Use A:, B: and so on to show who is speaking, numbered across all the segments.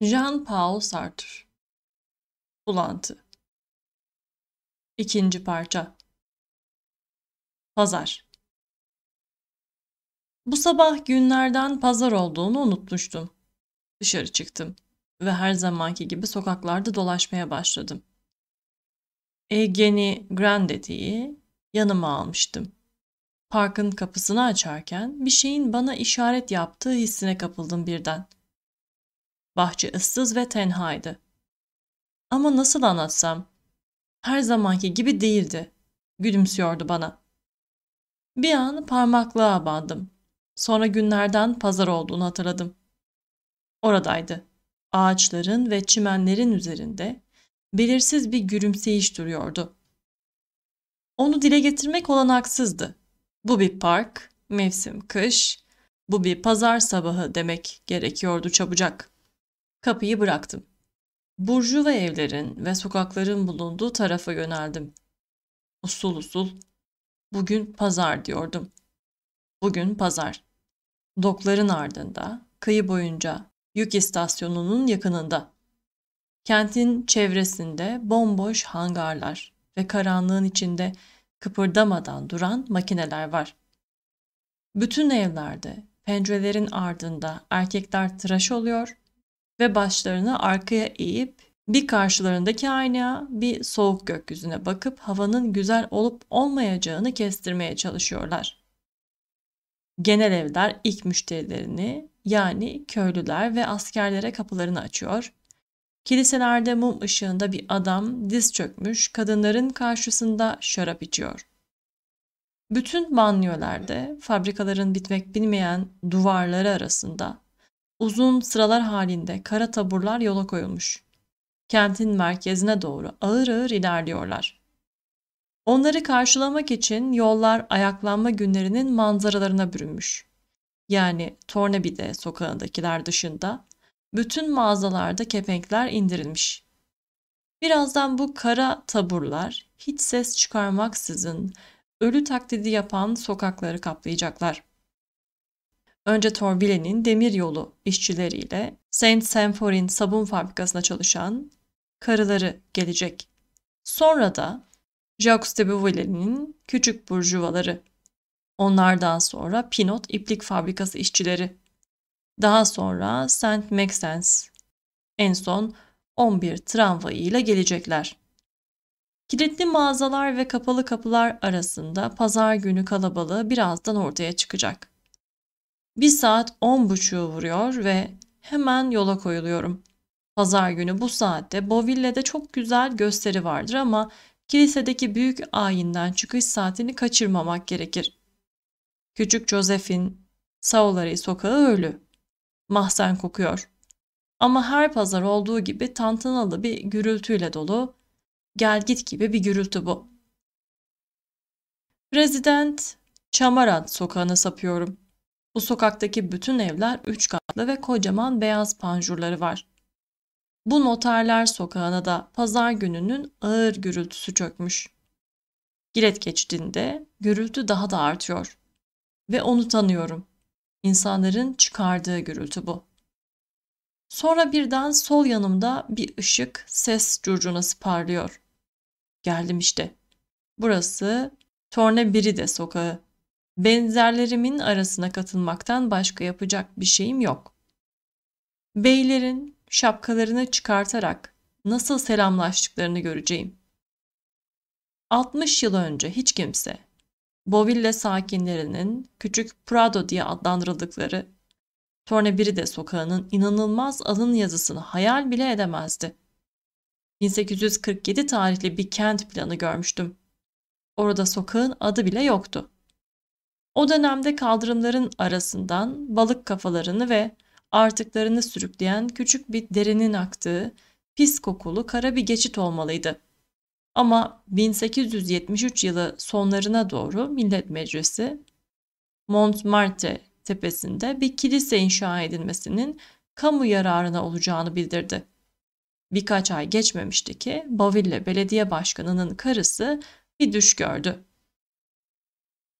A: Jean-Paul Sartre Bulantı İkinci parça Pazar Bu sabah günlerden pazar olduğunu unutmuştum. Dışarı çıktım ve her zamanki gibi sokaklarda dolaşmaya başladım. Egeni Grandet'i yanıma almıştım. Parkın kapısını açarken bir şeyin bana işaret yaptığı hissine kapıldım birden. Bahçe ıssız ve tenhaydı. Ama nasıl anlatsam? Her zamanki gibi değildi. Gülümsüyordu bana. Bir an parmaklığa bandım. Sonra günlerden pazar olduğunu hatırladım. Oradaydı. Ağaçların ve çimenlerin üzerinde belirsiz bir gülümseyiş duruyordu. Onu dile getirmek olanaksızdı. Bu bir park, mevsim kış, bu bir pazar sabahı demek gerekiyordu çabucak.'' Kapıyı bıraktım. Burcu ve evlerin ve sokakların bulunduğu tarafa yöneldim. Usul usul. Bugün pazar diyordum. Bugün pazar. Dokların ardında, kıyı boyunca, yük istasyonunun yakınında. Kentin çevresinde bomboş hangarlar ve karanlığın içinde kıpırdamadan duran makineler var. Bütün evlerde, pencerelerin ardında erkekler tıraş oluyor, ve başlarını arkaya eğip bir karşılarındaki aynaya bir soğuk gökyüzüne bakıp havanın güzel olup olmayacağını kestirmeye çalışıyorlar. Genel evler ilk müşterilerini yani köylüler ve askerlere kapılarını açıyor. Kiliselerde mum ışığında bir adam diz çökmüş kadınların karşısında şarap içiyor. Bütün banyolarda fabrikaların bitmek bilmeyen duvarları arasında Uzun sıralar halinde kara taburlar yola koyulmuş. Kentin merkezine doğru ağır ağır ilerliyorlar. Onları karşılamak için yollar ayaklanma günlerinin manzaralarına bürünmüş. Yani Tornabide sokağındakiler dışında bütün mağazalarda kepenkler indirilmiş. Birazdan bu kara taburlar hiç ses çıkarmaksızın ölü taklidi yapan sokakları kaplayacaklar önce Torville'nin demiryolu işçileriyle Saint symphorin sabun fabrikasında çalışan karıları gelecek. Sonra da Jacques de Beauvilla'nin küçük burjuvaları. Onlardan sonra Pinot iplik fabrikası işçileri. Daha sonra Saint Maxence. En son 11 tramvayıyla gelecekler. Kilitli mağazalar ve kapalı kapılar arasında pazar günü kalabalığı birazdan ortaya çıkacak. Bir saat on buçuğu vuruyor ve hemen yola koyuluyorum. Pazar günü bu saatte Boville'de çok güzel gösteri vardır ama kilisedeki büyük ayinden çıkış saatini kaçırmamak gerekir. Küçük Joseph'in Saolari sokağı ölü. Mahzen kokuyor. Ama her pazar olduğu gibi tantanalı bir gürültüyle dolu, gel git gibi bir gürültü bu. Prezident Çamarat sokağına sapıyorum. Bu sokaktaki bütün evler üç katlı ve kocaman beyaz panjurları var. Bu noterler sokağına da pazar gününün ağır gürültüsü çökmüş. Giret geçtiğinde gürültü daha da artıyor. Ve onu tanıyorum. İnsanların çıkardığı gürültü bu. Sonra birden sol yanımda bir ışık ses curcunası parlıyor. Geldim işte. Burası Tornebiride sokağı benzerlerimin arasına katılmaktan başka yapacak bir şeyim yok. Beylerin şapkalarını çıkartarak nasıl selamlaştıklarını göreceğim. 60 yıl önce hiç kimse Boville sakinlerinin küçük Prado diye adlandırıldıkları de sokağının inanılmaz alın yazısını hayal bile edemezdi. 1847 tarihli bir kent planı görmüştüm. Orada sokağın adı bile yoktu. O dönemde kaldırımların arasından balık kafalarını ve artıklarını sürükleyen küçük bir derinin aktığı pis kokulu kara bir geçit olmalıydı. Ama 1873 yılı sonlarına doğru Millet Meclisi Montmartre tepesinde bir kilise inşa edilmesinin kamu yararına olacağını bildirdi. Birkaç ay geçmemişti ki Baville Belediye Başkanı'nın karısı bir düş gördü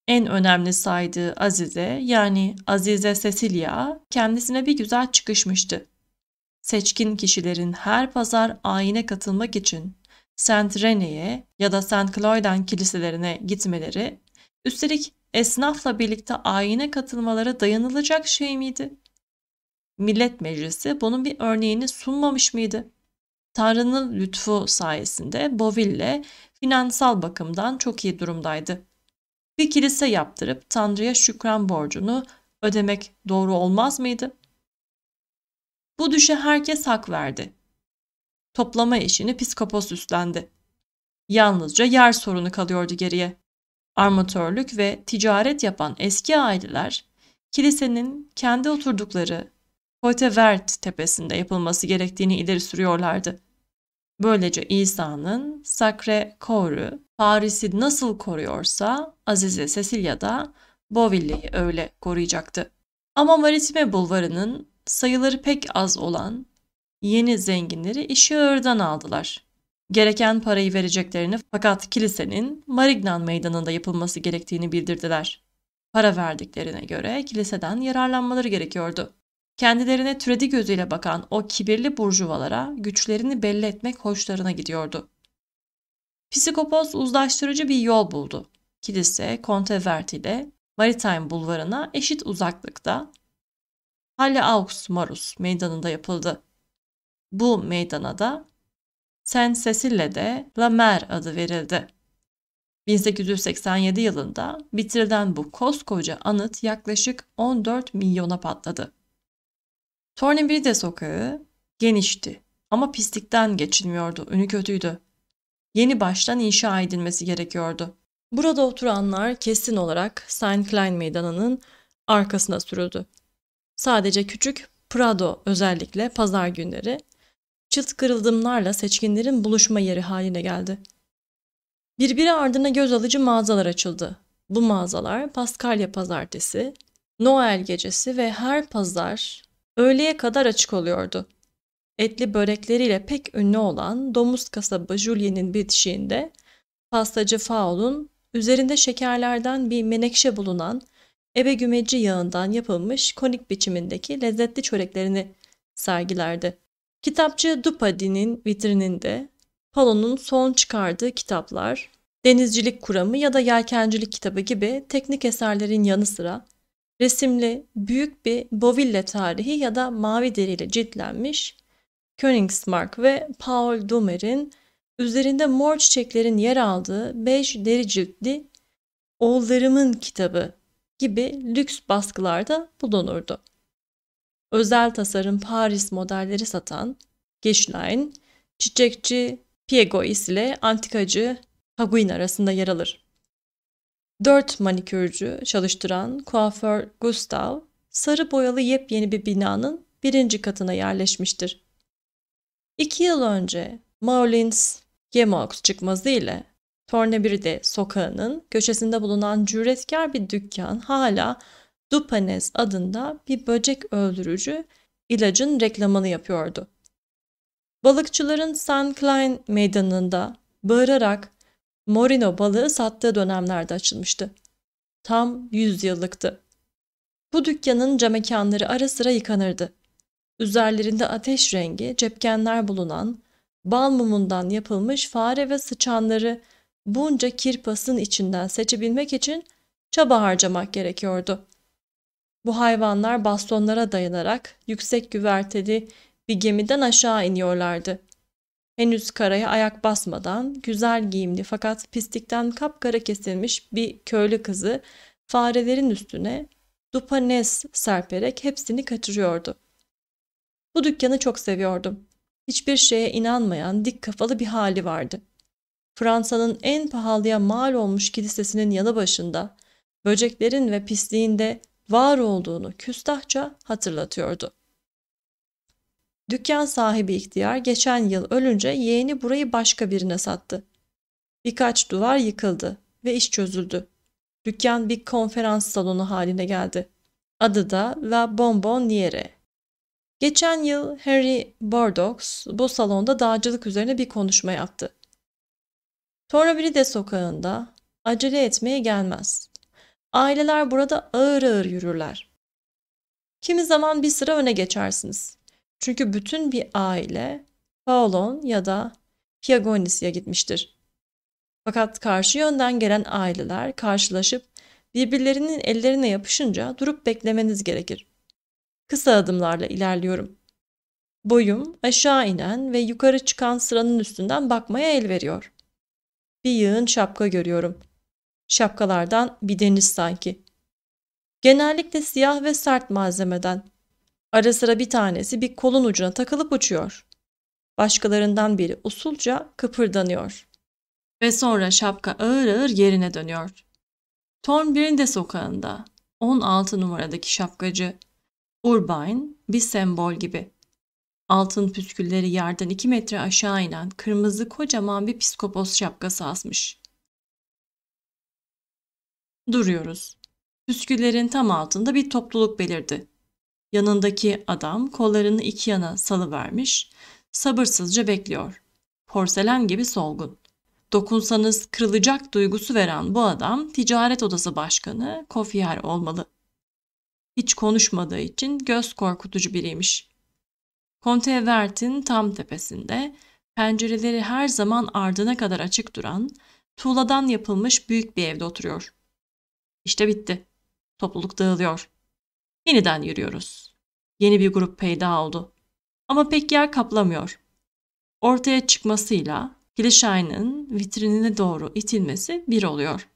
A: en önemli saydığı Azize yani Azize Cecilia kendisine bir güzel çıkışmıştı. Seçkin kişilerin her pazar ayine katılmak için Saint René'ye ya da Saint Cloyden kiliselerine gitmeleri, üstelik esnafla birlikte ayine katılmalara dayanılacak şey miydi? Millet Meclisi bunun bir örneğini sunmamış mıydı? Tanrı'nın lütfu sayesinde Boville finansal bakımdan çok iyi durumdaydı bir kilise yaptırıp Tanrı'ya şükran borcunu ödemek doğru olmaz mıydı? Bu düşe herkes hak verdi. Toplama işini piskopos üstlendi. Yalnızca yer sorunu kalıyordu geriye. Armatörlük ve ticaret yapan eski aileler kilisenin kendi oturdukları Poitevert tepesinde yapılması gerektiğini ileri sürüyorlardı. Böylece İsa'nın Sacre Coeur'u Paris'i nasıl koruyorsa Azize Cecilia da Boville'yi öyle koruyacaktı. Ama Maritime Bulvarı'nın sayıları pek az olan yeni zenginleri işi ağırdan aldılar. Gereken parayı vereceklerini fakat kilisenin Marignan Meydanı'nda yapılması gerektiğini bildirdiler. Para verdiklerine göre kiliseden yararlanmaları gerekiyordu. Kendilerine türedi gözüyle bakan o kibirli burjuvalara güçlerini belli etmek hoşlarına gidiyordu. Psikopos uzlaştırıcı bir yol buldu. Kilise Contevert ile Maritime bulvarına eşit uzaklıkta Halle Aux Marus meydanında yapıldı. Bu meydana da Saint de La Mer adı verildi. 1887 yılında bitirilen bu koskoca anıt yaklaşık 14 milyona patladı. Tornibride sokağı genişti ama pislikten geçilmiyordu, ünü kötüydü yeni baştan inşa edilmesi gerekiyordu. Burada oturanlar kesin olarak Saint Klein Meydanı'nın arkasına sürüldü. Sadece küçük Prado özellikle pazar günleri çıt kırıldımlarla seçkinlerin buluşma yeri haline geldi. Birbiri ardına göz alıcı mağazalar açıldı. Bu mağazalar Paskalya pazartesi, Noel gecesi ve her pazar öğleye kadar açık oluyordu etli börekleriyle pek ünlü olan domuz Kasabı Julie'nin bitişiğinde pastacı Faul'un üzerinde şekerlerden bir menekşe bulunan ebe gümeci yağından yapılmış konik biçimindeki lezzetli çöreklerini sergilerdi. Kitapçı Dupadi'nin vitrininde Palo'nun son çıkardığı kitaplar, denizcilik kuramı ya da yelkencilik kitabı gibi teknik eserlerin yanı sıra resimli büyük bir boville tarihi ya da mavi deriyle ciltlenmiş Königsmark ve Paul Dumer'in üzerinde mor çiçeklerin yer aldığı 5 deri ciltli Oğullarımın Kitabı gibi lüks baskılarda bulunurdu. Özel tasarım Paris modelleri satan Geschlein, çiçekçi Piegois ile antikacı Haguin arasında yer alır. Dört manikürcü çalıştıran kuaför Gustav, sarı boyalı yepyeni bir binanın birinci katına yerleşmiştir. İki yıl önce Marlins Gemox çıkmazı ile Tornebirde sokağının köşesinde bulunan cüretkar bir dükkan hala Dupanes adında bir böcek öldürücü ilacın reklamını yapıyordu. Balıkçıların San Klein meydanında bağırarak Morino balığı sattığı dönemlerde açılmıştı. Tam 100 yıllıktı. Bu dükkanın cam mekanları ara sıra yıkanırdı üzerlerinde ateş rengi, cepkenler bulunan, bal mumundan yapılmış fare ve sıçanları bunca kirpasın içinden seçebilmek için çaba harcamak gerekiyordu. Bu hayvanlar bastonlara dayanarak yüksek güverteli bir gemiden aşağı iniyorlardı. Henüz karaya ayak basmadan güzel giyimli fakat pislikten kapkara kesilmiş bir köylü kızı farelerin üstüne dupanes serperek hepsini kaçırıyordu. Bu dükkanı çok seviyordum. Hiçbir şeye inanmayan dik kafalı bir hali vardı. Fransa'nın en pahalıya mal olmuş kilisesinin yanı başında böceklerin ve pisliğinde var olduğunu küstahça hatırlatıyordu. Dükkan sahibi ihtiyar geçen yıl ölünce yeğeni burayı başka birine sattı. Birkaç duvar yıkıldı ve iş çözüldü. Dükkan bir konferans salonu haline geldi. Adı da La Bonbonniere. Geçen yıl Harry Bordox bu salonda dağcılık üzerine bir konuşma yaptı. Tornabride sokağında acele etmeye gelmez. Aileler burada ağır ağır yürürler. Kimi zaman bir sıra öne geçersiniz. Çünkü bütün bir aile Paolon ya da Piagonis'e gitmiştir. Fakat karşı yönden gelen aileler karşılaşıp birbirlerinin ellerine yapışınca durup beklemeniz gerekir. Kısa adımlarla ilerliyorum. Boyum aşağı inen ve yukarı çıkan sıranın üstünden bakmaya el veriyor. Bir yığın şapka görüyorum. Şapkalardan bir deniz sanki. Genellikle siyah ve sert malzemeden. Ara sıra bir tanesi bir kolun ucuna takılıp uçuyor. Başkalarından biri usulca kıpırdanıyor. Ve sonra şapka ağır ağır yerine dönüyor. birinde sokağında 16 numaradaki şapkacı Urbine bir sembol gibi. Altın püskülleri yerden iki metre aşağı inen kırmızı kocaman bir psikopos şapkası asmış. Duruyoruz. Püsküllerin tam altında bir topluluk belirdi. Yanındaki adam kollarını iki yana salıvermiş, sabırsızca bekliyor. Porselen gibi solgun. Dokunsanız kırılacak duygusu veren bu adam ticaret odası başkanı Kofiyer olmalı hiç konuşmadığı için göz korkutucu biriymiş. Conte Evert'in tam tepesinde, pencereleri her zaman ardına kadar açık duran, tuğladan yapılmış büyük bir evde oturuyor. İşte bitti. Topluluk dağılıyor. Yeniden yürüyoruz. Yeni bir grup peyda oldu. Ama pek yer kaplamıyor. Ortaya çıkmasıyla Kilişay'ın vitrinine doğru itilmesi bir oluyor.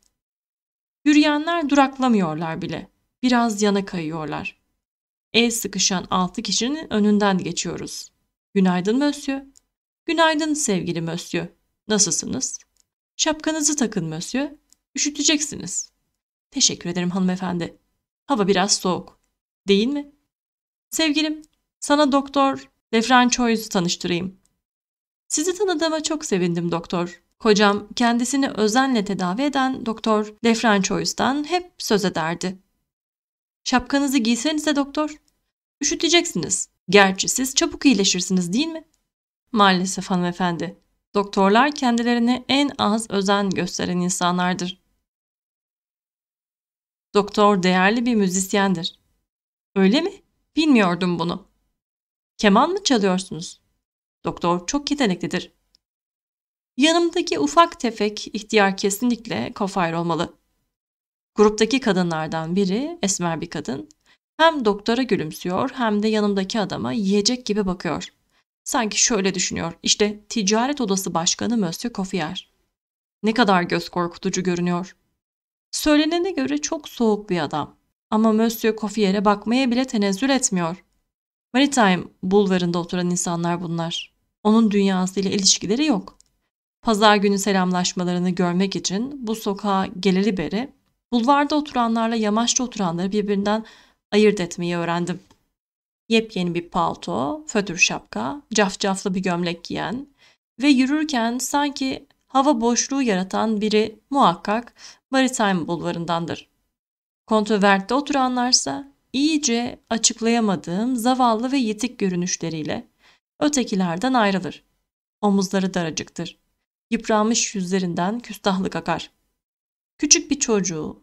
A: Yürüyenler duraklamıyorlar bile. Biraz yana kayıyorlar. El sıkışan altı kişinin önünden geçiyoruz. Günaydın Mösyö. Günaydın sevgili Mösyö. Nasılsınız? Şapkanızı takın Mösyö. Üşüteceksiniz. Teşekkür ederim hanımefendi. Hava biraz soğuk. Değil mi? Sevgilim, sana doktor Defran Lefrançoy'u tanıştırayım. Sizi tanıdığıma çok sevindim doktor. Kocam kendisini özenle tedavi eden doktor Defran Lefrançoy'dan hep söz ederdi. Şapkanızı giysenize doktor. Üşüteceksiniz. Gerçi siz çabuk iyileşirsiniz değil mi? Maalesef hanımefendi. Doktorlar kendilerine en az özen gösteren insanlardır. Doktor değerli bir müzisyendir. Öyle mi? Bilmiyordum bunu. Keman mı çalıyorsunuz? Doktor çok yeteneklidir. Yanımdaki ufak tefek ihtiyar kesinlikle kofayr olmalı. Gruptaki kadınlardan biri, esmer bir kadın, hem doktora gülümsüyor hem de yanımdaki adama yiyecek gibi bakıyor. Sanki şöyle düşünüyor, İşte ticaret odası başkanı Monsieur Kofier. Ne kadar göz korkutucu görünüyor. Söylenene göre çok soğuk bir adam ama Monsieur Koffier'e bakmaya bile tenezzül etmiyor. Maritime bulvarında oturan insanlar bunlar. Onun dünyasıyla ilişkileri yok. Pazar günü selamlaşmalarını görmek için bu sokağa geleli beri Bulvarda oturanlarla yamaçta oturanları birbirinden ayırt etmeyi öğrendim. Yepyeni bir palto, fötür şapka, cafcaflı bir gömlek giyen ve yürürken sanki hava boşluğu yaratan biri muhakkak Maritime bulvarındandır. Kontrovert'te oturanlarsa iyice açıklayamadığım zavallı ve yitik görünüşleriyle ötekilerden ayrılır. Omuzları daracıktır. Yıpranmış yüzlerinden küstahlık akar. Küçük bir çocuğu,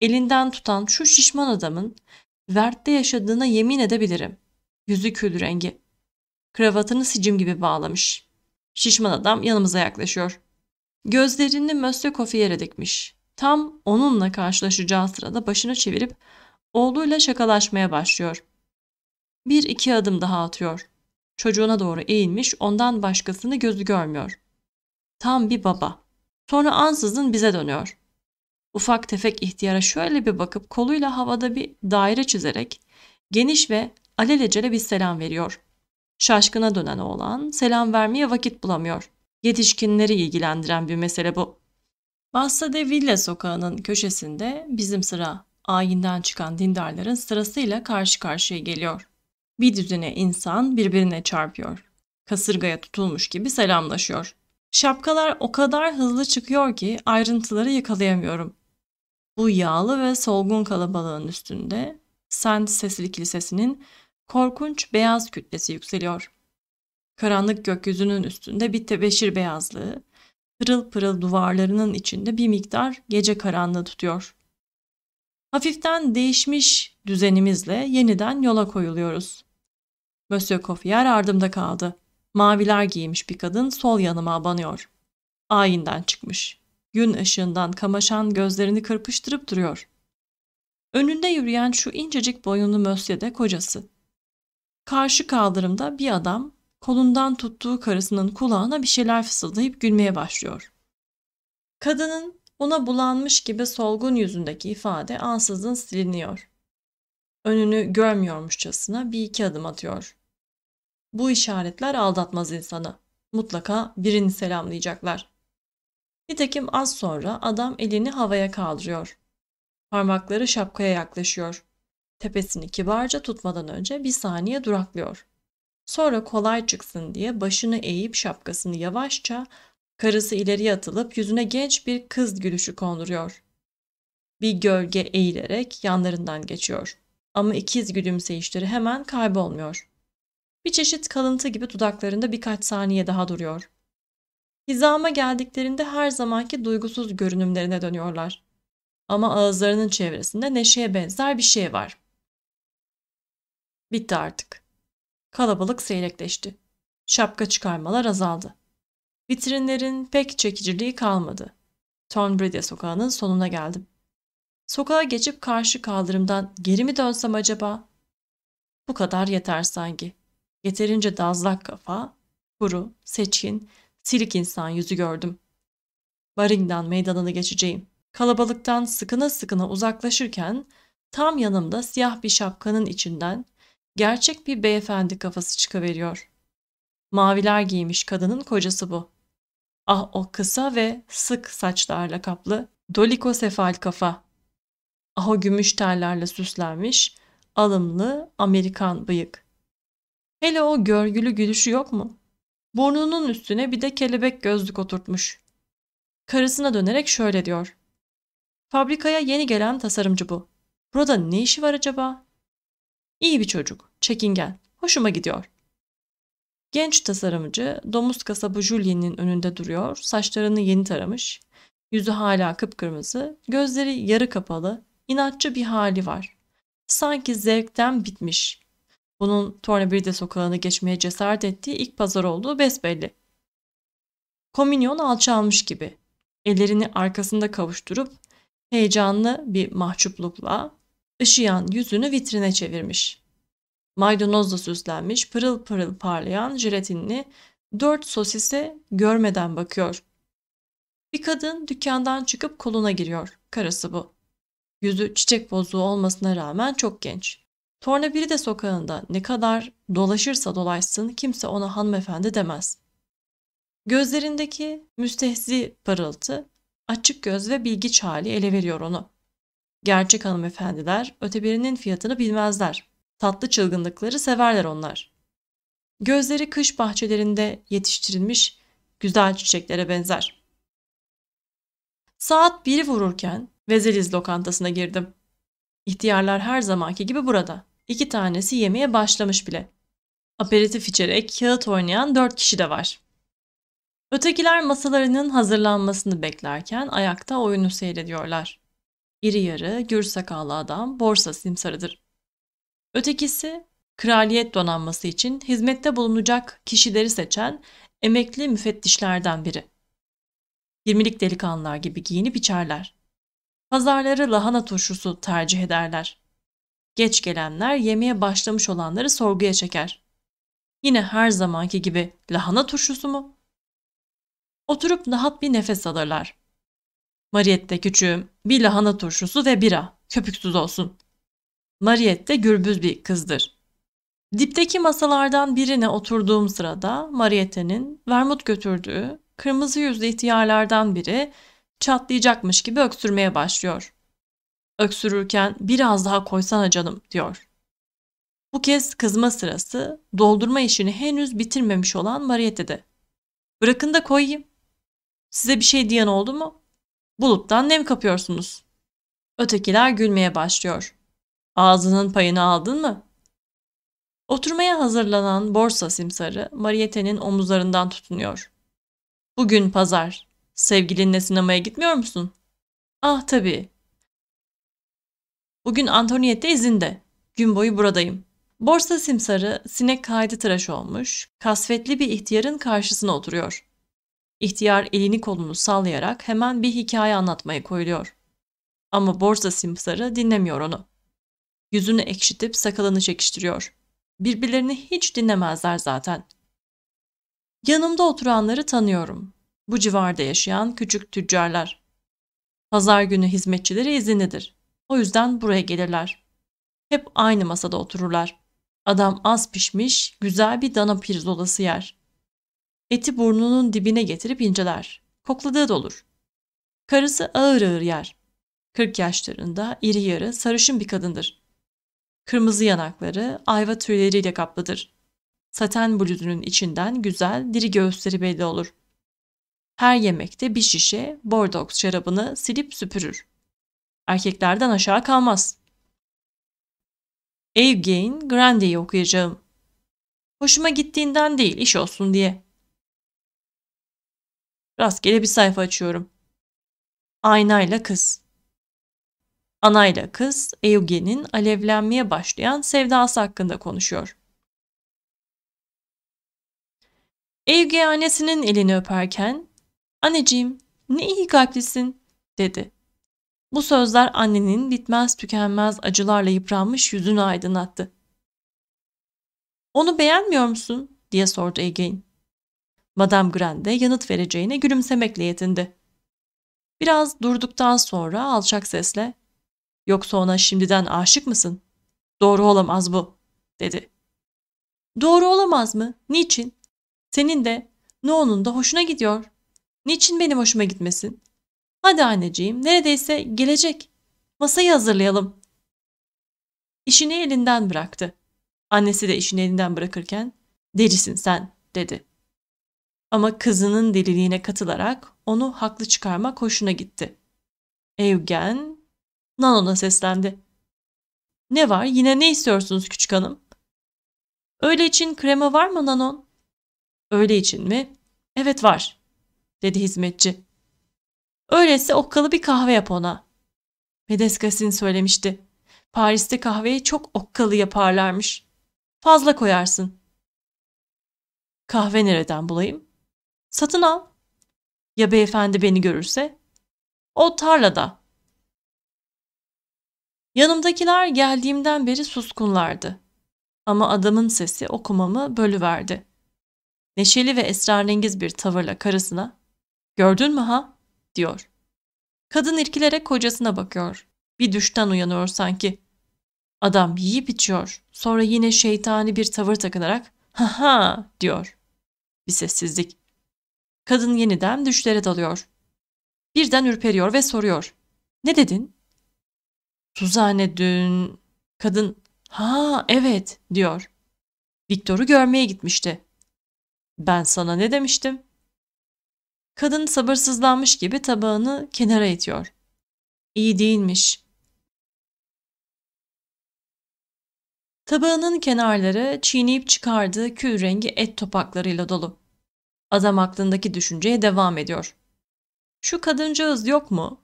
A: elinden tutan şu şişman adamın Vert'te yaşadığına yemin edebilirim. Yüzü kül rengi. Kravatını sicim gibi bağlamış. Şişman adam yanımıza yaklaşıyor. Gözlerini Mösyö yere dikmiş. Tam onunla karşılaşacağı sırada başını çevirip oğluyla şakalaşmaya başlıyor. Bir iki adım daha atıyor. Çocuğuna doğru eğilmiş ondan başkasını gözü görmüyor. Tam bir baba. Sonra ansızın bize dönüyor ufak tefek ihtiyara şöyle bir bakıp koluyla havada bir daire çizerek geniş ve alelacele bir selam veriyor. Şaşkına dönen oğlan selam vermeye vakit bulamıyor. Yetişkinleri ilgilendiren bir mesele bu. de Villa sokağının köşesinde bizim sıra ayinden çıkan dindarların sırasıyla karşı karşıya geliyor. Bir düzine insan birbirine çarpıyor. Kasırgaya tutulmuş gibi selamlaşıyor. Şapkalar o kadar hızlı çıkıyor ki ayrıntıları yakalayamıyorum bu yağlı ve solgun kalabalığın üstünde Saint Cecil Kilisesi'nin korkunç beyaz kütlesi yükseliyor. Karanlık gökyüzünün üstünde bir tebeşir beyazlığı, pırıl pırıl duvarlarının içinde bir miktar gece karanlığı tutuyor. Hafiften değişmiş düzenimizle yeniden yola koyuluyoruz. Monsieur Kofiyer ardımda kaldı. Maviler giymiş bir kadın sol yanıma abanıyor. Ayinden çıkmış gün ışığından kamaşan gözlerini kırpıştırıp duruyor. Önünde yürüyen şu incecik boyunlu mösye de kocası. Karşı kaldırımda bir adam kolundan tuttuğu karısının kulağına bir şeyler fısıldayıp gülmeye başlıyor. Kadının ona bulanmış gibi solgun yüzündeki ifade ansızın siliniyor. Önünü görmüyormuşçasına bir iki adım atıyor. Bu işaretler aldatmaz insanı. Mutlaka birini selamlayacaklar. Nitekim az sonra adam elini havaya kaldırıyor. Parmakları şapkaya yaklaşıyor. Tepesini kibarca tutmadan önce bir saniye duraklıyor. Sonra kolay çıksın diye başını eğip şapkasını yavaşça karısı ileriye atılıp yüzüne genç bir kız gülüşü konduruyor. Bir gölge eğilerek yanlarından geçiyor. Ama ikiz gülümseyişleri hemen kaybolmuyor. Bir çeşit kalıntı gibi dudaklarında birkaç saniye daha duruyor. Hizama geldiklerinde her zamanki duygusuz görünümlerine dönüyorlar. Ama ağızlarının çevresinde neşeye benzer bir şey var. Bitti artık. Kalabalık seyrekleşti. Şapka çıkarmalar azaldı. Vitrinlerin pek çekiciliği kalmadı. Tornbridge sokağının sonuna geldim. Sokağa geçip karşı kaldırımdan geri mi dönsem acaba? Bu kadar yeter sanki. Yeterince dazlak kafa, kuru, seçkin, Sirik insan yüzü gördüm. Baring'den meydanını geçeceğim. Kalabalıktan sıkına sıkına uzaklaşırken tam yanımda siyah bir şapkanın içinden gerçek bir beyefendi kafası çıkıveriyor. Maviler giymiş kadının kocası bu. Ah o kısa ve sık saçlarla kaplı dolikosefal kafa. Ah o gümüş tellerle süslenmiş, alımlı Amerikan bıyık. Hele o görgülü gülüşü yok mu? Burnunun üstüne bir de kelebek gözlük oturtmuş. Karısına dönerek şöyle diyor. Fabrikaya yeni gelen tasarımcı bu. Burada ne işi var acaba? İyi bir çocuk, çekingen, hoşuma gidiyor. Genç tasarımcı domuz kasabı Julien'in önünde duruyor, saçlarını yeni taramış, yüzü hala kıpkırmızı, gözleri yarı kapalı, inatçı bir hali var. Sanki zevkten bitmiş, bunun Tornabirde sokağını geçmeye cesaret ettiği ilk pazar olduğu besbelli. Kominyon alçalmış gibi. Ellerini arkasında kavuşturup heyecanlı bir mahcuplukla ışıyan yüzünü vitrine çevirmiş. Maydanozla süslenmiş, pırıl pırıl parlayan jelatinli dört sosise görmeden bakıyor. Bir kadın dükkandan çıkıp koluna giriyor. Karısı bu. Yüzü çiçek bozuğu olmasına rağmen çok genç de sokağında ne kadar dolaşırsa dolaşsın kimse ona hanımefendi demez. Gözlerindeki müstehzi parıltı, açık göz ve bilgiç hali ele veriyor onu. Gerçek hanımefendiler öteberinin fiyatını bilmezler. Tatlı çılgınlıkları severler onlar. Gözleri kış bahçelerinde yetiştirilmiş güzel çiçeklere benzer. Saat biri vururken Vezeliz lokantasına girdim. İhtiyarlar her zamanki gibi burada. İki tanesi yemeğe başlamış bile. Aperitif içerek kağıt oynayan dört kişi de var. Ötekiler masalarının hazırlanmasını beklerken ayakta oyunu seyrediyorlar. İri yarı, gür sakallı adam borsa simsarıdır. Ötekisi, kraliyet donanması için hizmette bulunacak kişileri seçen emekli müfettişlerden biri. Yirmilik delikanlılar gibi giyinip içerler. Pazarları lahana turşusu tercih ederler geç gelenler yemeğe başlamış olanları sorguya çeker. Yine her zamanki gibi lahana turşusu mu? Oturup rahat bir nefes alırlar. Mariette küçüğüm bir lahana turşusu ve bira köpüksüz olsun. Mariette gürbüz bir kızdır. Dipteki masalardan birine oturduğum sırada Mariette'nin vermut götürdüğü kırmızı yüzlü ihtiyarlardan biri çatlayacakmış gibi öksürmeye başlıyor öksürürken biraz daha koysana canım diyor. Bu kez kızma sırası doldurma işini henüz bitirmemiş olan Mariette'de. Bırakın da koyayım. Size bir şey diyen oldu mu? Buluttan nem kapıyorsunuz. Ötekiler gülmeye başlıyor. Ağzının payını aldın mı? Oturmaya hazırlanan borsa simsarı Mariette'nin omuzlarından tutunuyor. Bugün pazar. Sevgilinle sinemaya gitmiyor musun? Ah tabii. Bugün Antoniette izinde. Gün boyu buradayım. Borsa simsarı sinek kaydı tıraş olmuş, kasvetli bir ihtiyarın karşısına oturuyor. İhtiyar elini kolunu sallayarak hemen bir hikaye anlatmaya koyuluyor. Ama borsa simsarı dinlemiyor onu. Yüzünü ekşitip sakalını çekiştiriyor. Birbirlerini hiç dinlemezler zaten. Yanımda oturanları tanıyorum. Bu civarda yaşayan küçük tüccarlar. Pazar günü hizmetçileri izinlidir. O yüzden buraya gelirler. Hep aynı masada otururlar. Adam az pişmiş, güzel bir dana pirzolası yer. Eti burnunun dibine getirip inceler. Kokladığı da olur. Karısı ağır ağır yer. 40 yaşlarında iri yarı sarışın bir kadındır. Kırmızı yanakları ayva tüyleriyle kaplıdır. Saten bluzunun içinden güzel diri göğüsleri belli olur. Her yemekte bir şişe Bordeaux şarabını silip süpürür. Erkeklerden aşağı kalmaz. Eugene, Grande'yi okuyacağım. Hoşuma gittiğinden değil, iş olsun diye. Rastgele bir sayfa açıyorum. Aynayla kız. Anayla kız, Eugene'in alevlenmeye başlayan sevdası hakkında konuşuyor. Eugene annesinin elini öperken, ''Anneciğim, ne iyi kalplisin.'' dedi. Bu sözler annenin bitmez tükenmez acılarla yıpranmış yüzünü aydınlattı. Onu beğenmiyor musun? diye sordu Egein. Madame Grande yanıt vereceğine gülümsemekle yetindi. Biraz durduktan sonra alçak sesle ''Yoksa ona şimdiden aşık mısın? Doğru olamaz bu.'' dedi. ''Doğru olamaz mı? Niçin? Senin de, ne onun da hoşuna gidiyor. Niçin benim hoşuma gitmesin? Hadi anneciğim neredeyse gelecek. Masayı hazırlayalım. İşini elinden bıraktı. Annesi de işini elinden bırakırken delisin sen dedi. Ama kızının deliliğine katılarak onu haklı çıkarmak hoşuna gitti. Evgen Nanon'a seslendi. Ne var yine ne istiyorsunuz küçük hanım? Öyle için krema var mı Nanon? Öyle için mi? Evet var, dedi hizmetçi. Öyleyse okkalı bir kahve yap ona. Medeskasin söylemişti. Paris'te kahveyi çok okkalı yaparlarmış. Fazla koyarsın. Kahve nereden bulayım? Satın al. Ya beyefendi beni görürse? O tarlada. Yanımdakiler geldiğimden beri suskunlardı. Ama adamın sesi okumamı bölüverdi. Neşeli ve esrarengiz bir tavırla karısına ''Gördün mü ha? diyor. Kadın irkilerek kocasına bakıyor. Bir düşten uyanıyor sanki. Adam yiyip içiyor. Sonra yine şeytani bir tavır takınarak ha ha diyor. Bir sessizlik. Kadın yeniden düşlere dalıyor. Birden ürperiyor ve soruyor. Ne dedin? Suzanne dün... Kadın ha evet diyor. Viktor'u görmeye gitmişti. Ben sana ne demiştim? Kadın sabırsızlanmış gibi tabağını kenara itiyor. İyi değilmiş. Tabağının kenarları çiğneyip çıkardığı kül rengi et topaklarıyla dolu. Adam aklındaki düşünceye devam ediyor. Şu kadıncağız yok mu?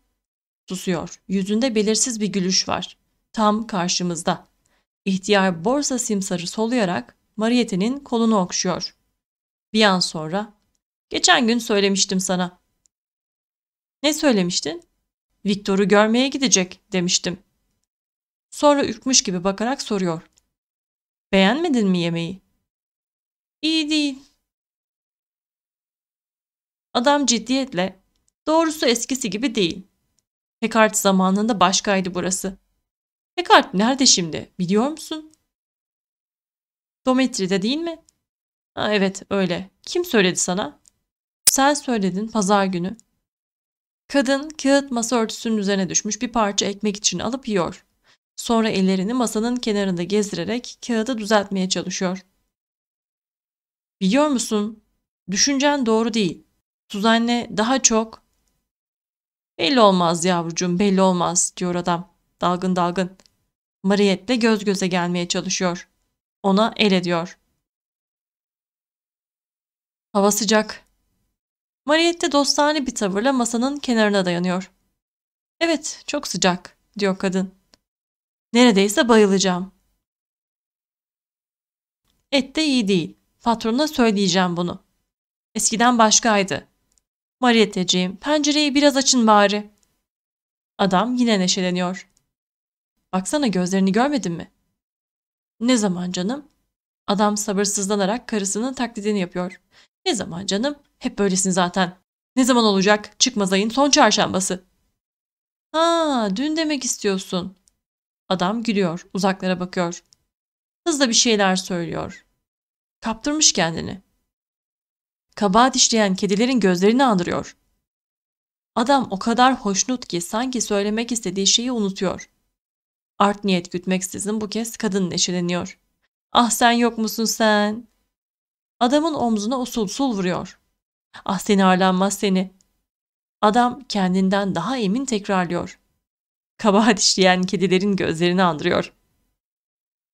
A: Susuyor. Yüzünde belirsiz bir gülüş var. Tam karşımızda. İhtiyar borsa simsarı soluyarak Mariette'nin kolunu okşuyor. Bir an sonra Geçen gün söylemiştim sana. Ne söylemiştin? Viktor'u görmeye gidecek demiştim. Sonra ürkmüş gibi bakarak soruyor. Beğenmedin mi yemeği? İyi değil. Adam ciddiyetle, doğrusu eskisi gibi değil. Hekart zamanında başkaydı burası. Hekart nerede şimdi biliyor musun? Dometri'de değil mi? Ha, evet öyle. Kim söyledi sana? sen söyledin pazar günü. Kadın kağıt masa örtüsünün üzerine düşmüş bir parça ekmek için alıp yiyor. Sonra ellerini masanın kenarında gezdirerek kağıdı düzeltmeye çalışıyor. Biliyor musun? Düşüncen doğru değil. Suzanne daha çok... Belli olmaz yavrucuğum belli olmaz diyor adam. Dalgın dalgın. Mariette'le göz göze gelmeye çalışıyor. Ona el ediyor. Hava sıcak. Mariette dostane bir tavırla masanın kenarına dayanıyor. Evet, çok sıcak, diyor kadın. Neredeyse bayılacağım. Et de iyi değil. Patronuna söyleyeceğim bunu. Eskiden başkaydı. Mariette'ciğim, pencereyi biraz açın bari. Adam yine neşeleniyor. Baksana gözlerini görmedin mi? Ne zaman canım? Adam sabırsızlanarak karısının taklidini yapıyor. Ne zaman canım? Hep böylesin zaten. Ne zaman olacak? Çıkmaz ayın son çarşambası. Ha, dün demek istiyorsun. Adam gülüyor, uzaklara bakıyor. Hızla bir şeyler söylüyor. Kaptırmış kendini. Kabahat işleyen kedilerin gözlerini andırıyor. Adam o kadar hoşnut ki sanki söylemek istediği şeyi unutuyor. Art niyet gütmeksizin bu kez kadın neşeleniyor. Ah sen yok musun sen? Adamın omzuna usul usul vuruyor. Ah seni arlanmaz seni. Adam kendinden daha emin tekrarlıyor. Kabahat işleyen kedilerin gözlerini andırıyor.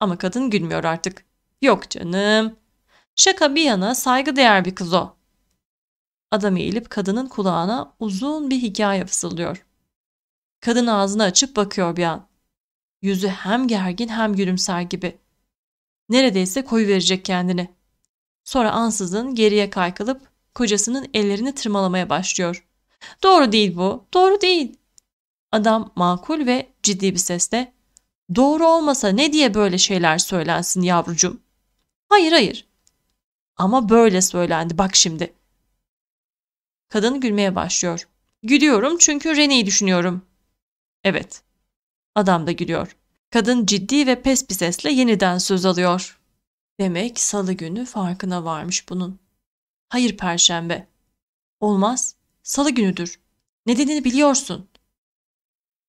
A: Ama kadın gülmüyor artık. Yok canım. Şaka bir yana saygı değer bir kız o. Adam eğilip kadının kulağına uzun bir hikaye fısıldıyor. Kadın ağzını açıp bakıyor bir an. Yüzü hem gergin hem gülümser gibi. Neredeyse koyu verecek kendini. Sonra ansızın geriye kaykılıp kocasının ellerini tırmalamaya başlıyor. Doğru değil bu, doğru değil. Adam makul ve ciddi bir sesle doğru olmasa ne diye böyle şeyler söylensin yavrucum? Hayır hayır. Ama böyle söylendi bak şimdi. Kadın gülmeye başlıyor. Gülüyorum çünkü Rene'yi düşünüyorum. Evet. Adam da gülüyor. Kadın ciddi ve pes bir sesle yeniden söz alıyor. Demek salı günü farkına varmış bunun. Hayır perşembe. Olmaz. Salı günüdür. Nedenini biliyorsun.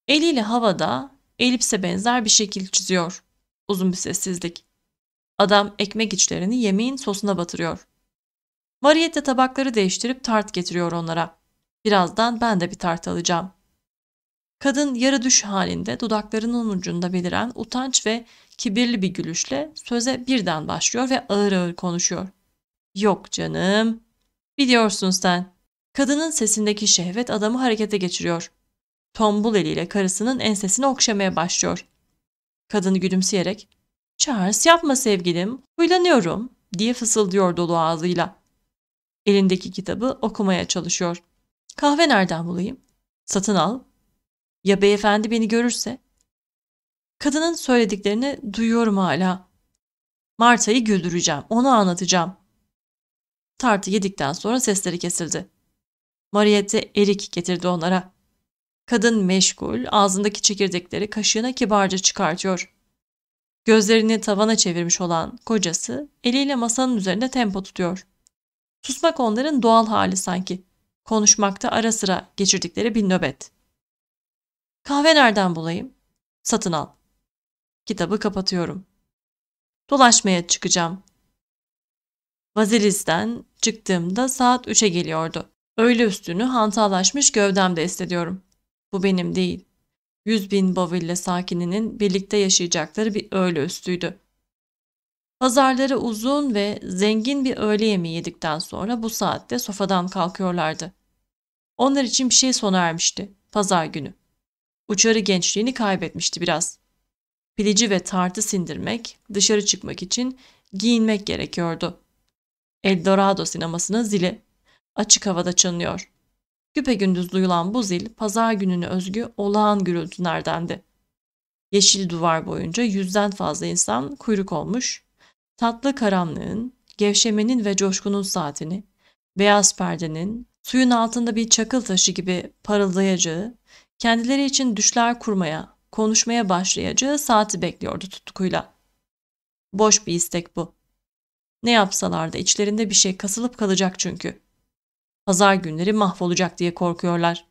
A: Eliyle havada elipse benzer bir şekil çiziyor. Uzun bir sessizlik. Adam ekmek içlerini yemeğin sosuna batırıyor. Variyette tabakları değiştirip tart getiriyor onlara. Birazdan ben de bir tart alacağım. Kadın yarı düş halinde dudaklarının ucunda beliren utanç ve kibirli bir gülüşle söze birden başlıyor ve ağır ağır konuşuyor. Yok canım. Biliyorsun sen. Kadının sesindeki şehvet adamı harekete geçiriyor. Tombul eliyle karısının ensesini okşamaya başlıyor. Kadın gülümseyerek Charles yapma sevgilim, huylanıyorum diye fısıldıyor dolu ağzıyla. Elindeki kitabı okumaya çalışıyor. Kahve nereden bulayım? Satın al. Ya beyefendi beni görürse? Kadının söylediklerini duyuyorum hala. Marta'yı güldüreceğim, onu anlatacağım tartı yedikten sonra sesleri kesildi. Mariette erik getirdi onlara. Kadın meşgul, ağzındaki çekirdekleri kaşığına kibarca çıkartıyor. Gözlerini tavana çevirmiş olan kocası eliyle masanın üzerinde tempo tutuyor. Susmak onların doğal hali sanki. Konuşmakta ara sıra geçirdikleri bir nöbet. Kahve nereden bulayım? Satın al. Kitabı kapatıyorum. Dolaşmaya çıkacağım. Vazilis'ten çıktığımda saat 3'e geliyordu. Öğle üstünü hantallaşmış gövdemde hissediyorum. Bu benim değil. Yüz bin Boville sakininin birlikte yaşayacakları bir öğle üstüydü. Pazarları uzun ve zengin bir öğle yemeği yedikten sonra bu saatte sofadan kalkıyorlardı. Onlar için bir şey sona ermişti. Pazar günü. Uçarı gençliğini kaybetmişti biraz. Pilici ve tartı sindirmek, dışarı çıkmak için giyinmek gerekiyordu. Eldorado sinemasının zili açık havada çalınıyor. Güpegündüz duyulan bu zil pazar gününe özgü olağan gürültülerdendi. Yeşil duvar boyunca yüzden fazla insan kuyruk olmuş, tatlı karanlığın, gevşemenin ve coşkunun saatini, beyaz perdenin, suyun altında bir çakıl taşı gibi parıldayacağı, kendileri için düşler kurmaya, konuşmaya başlayacağı saati bekliyordu tutkuyla. Boş bir istek bu. Ne yapsalar da içlerinde bir şey kasılıp kalacak çünkü. Pazar günleri mahvolacak diye korkuyorlar.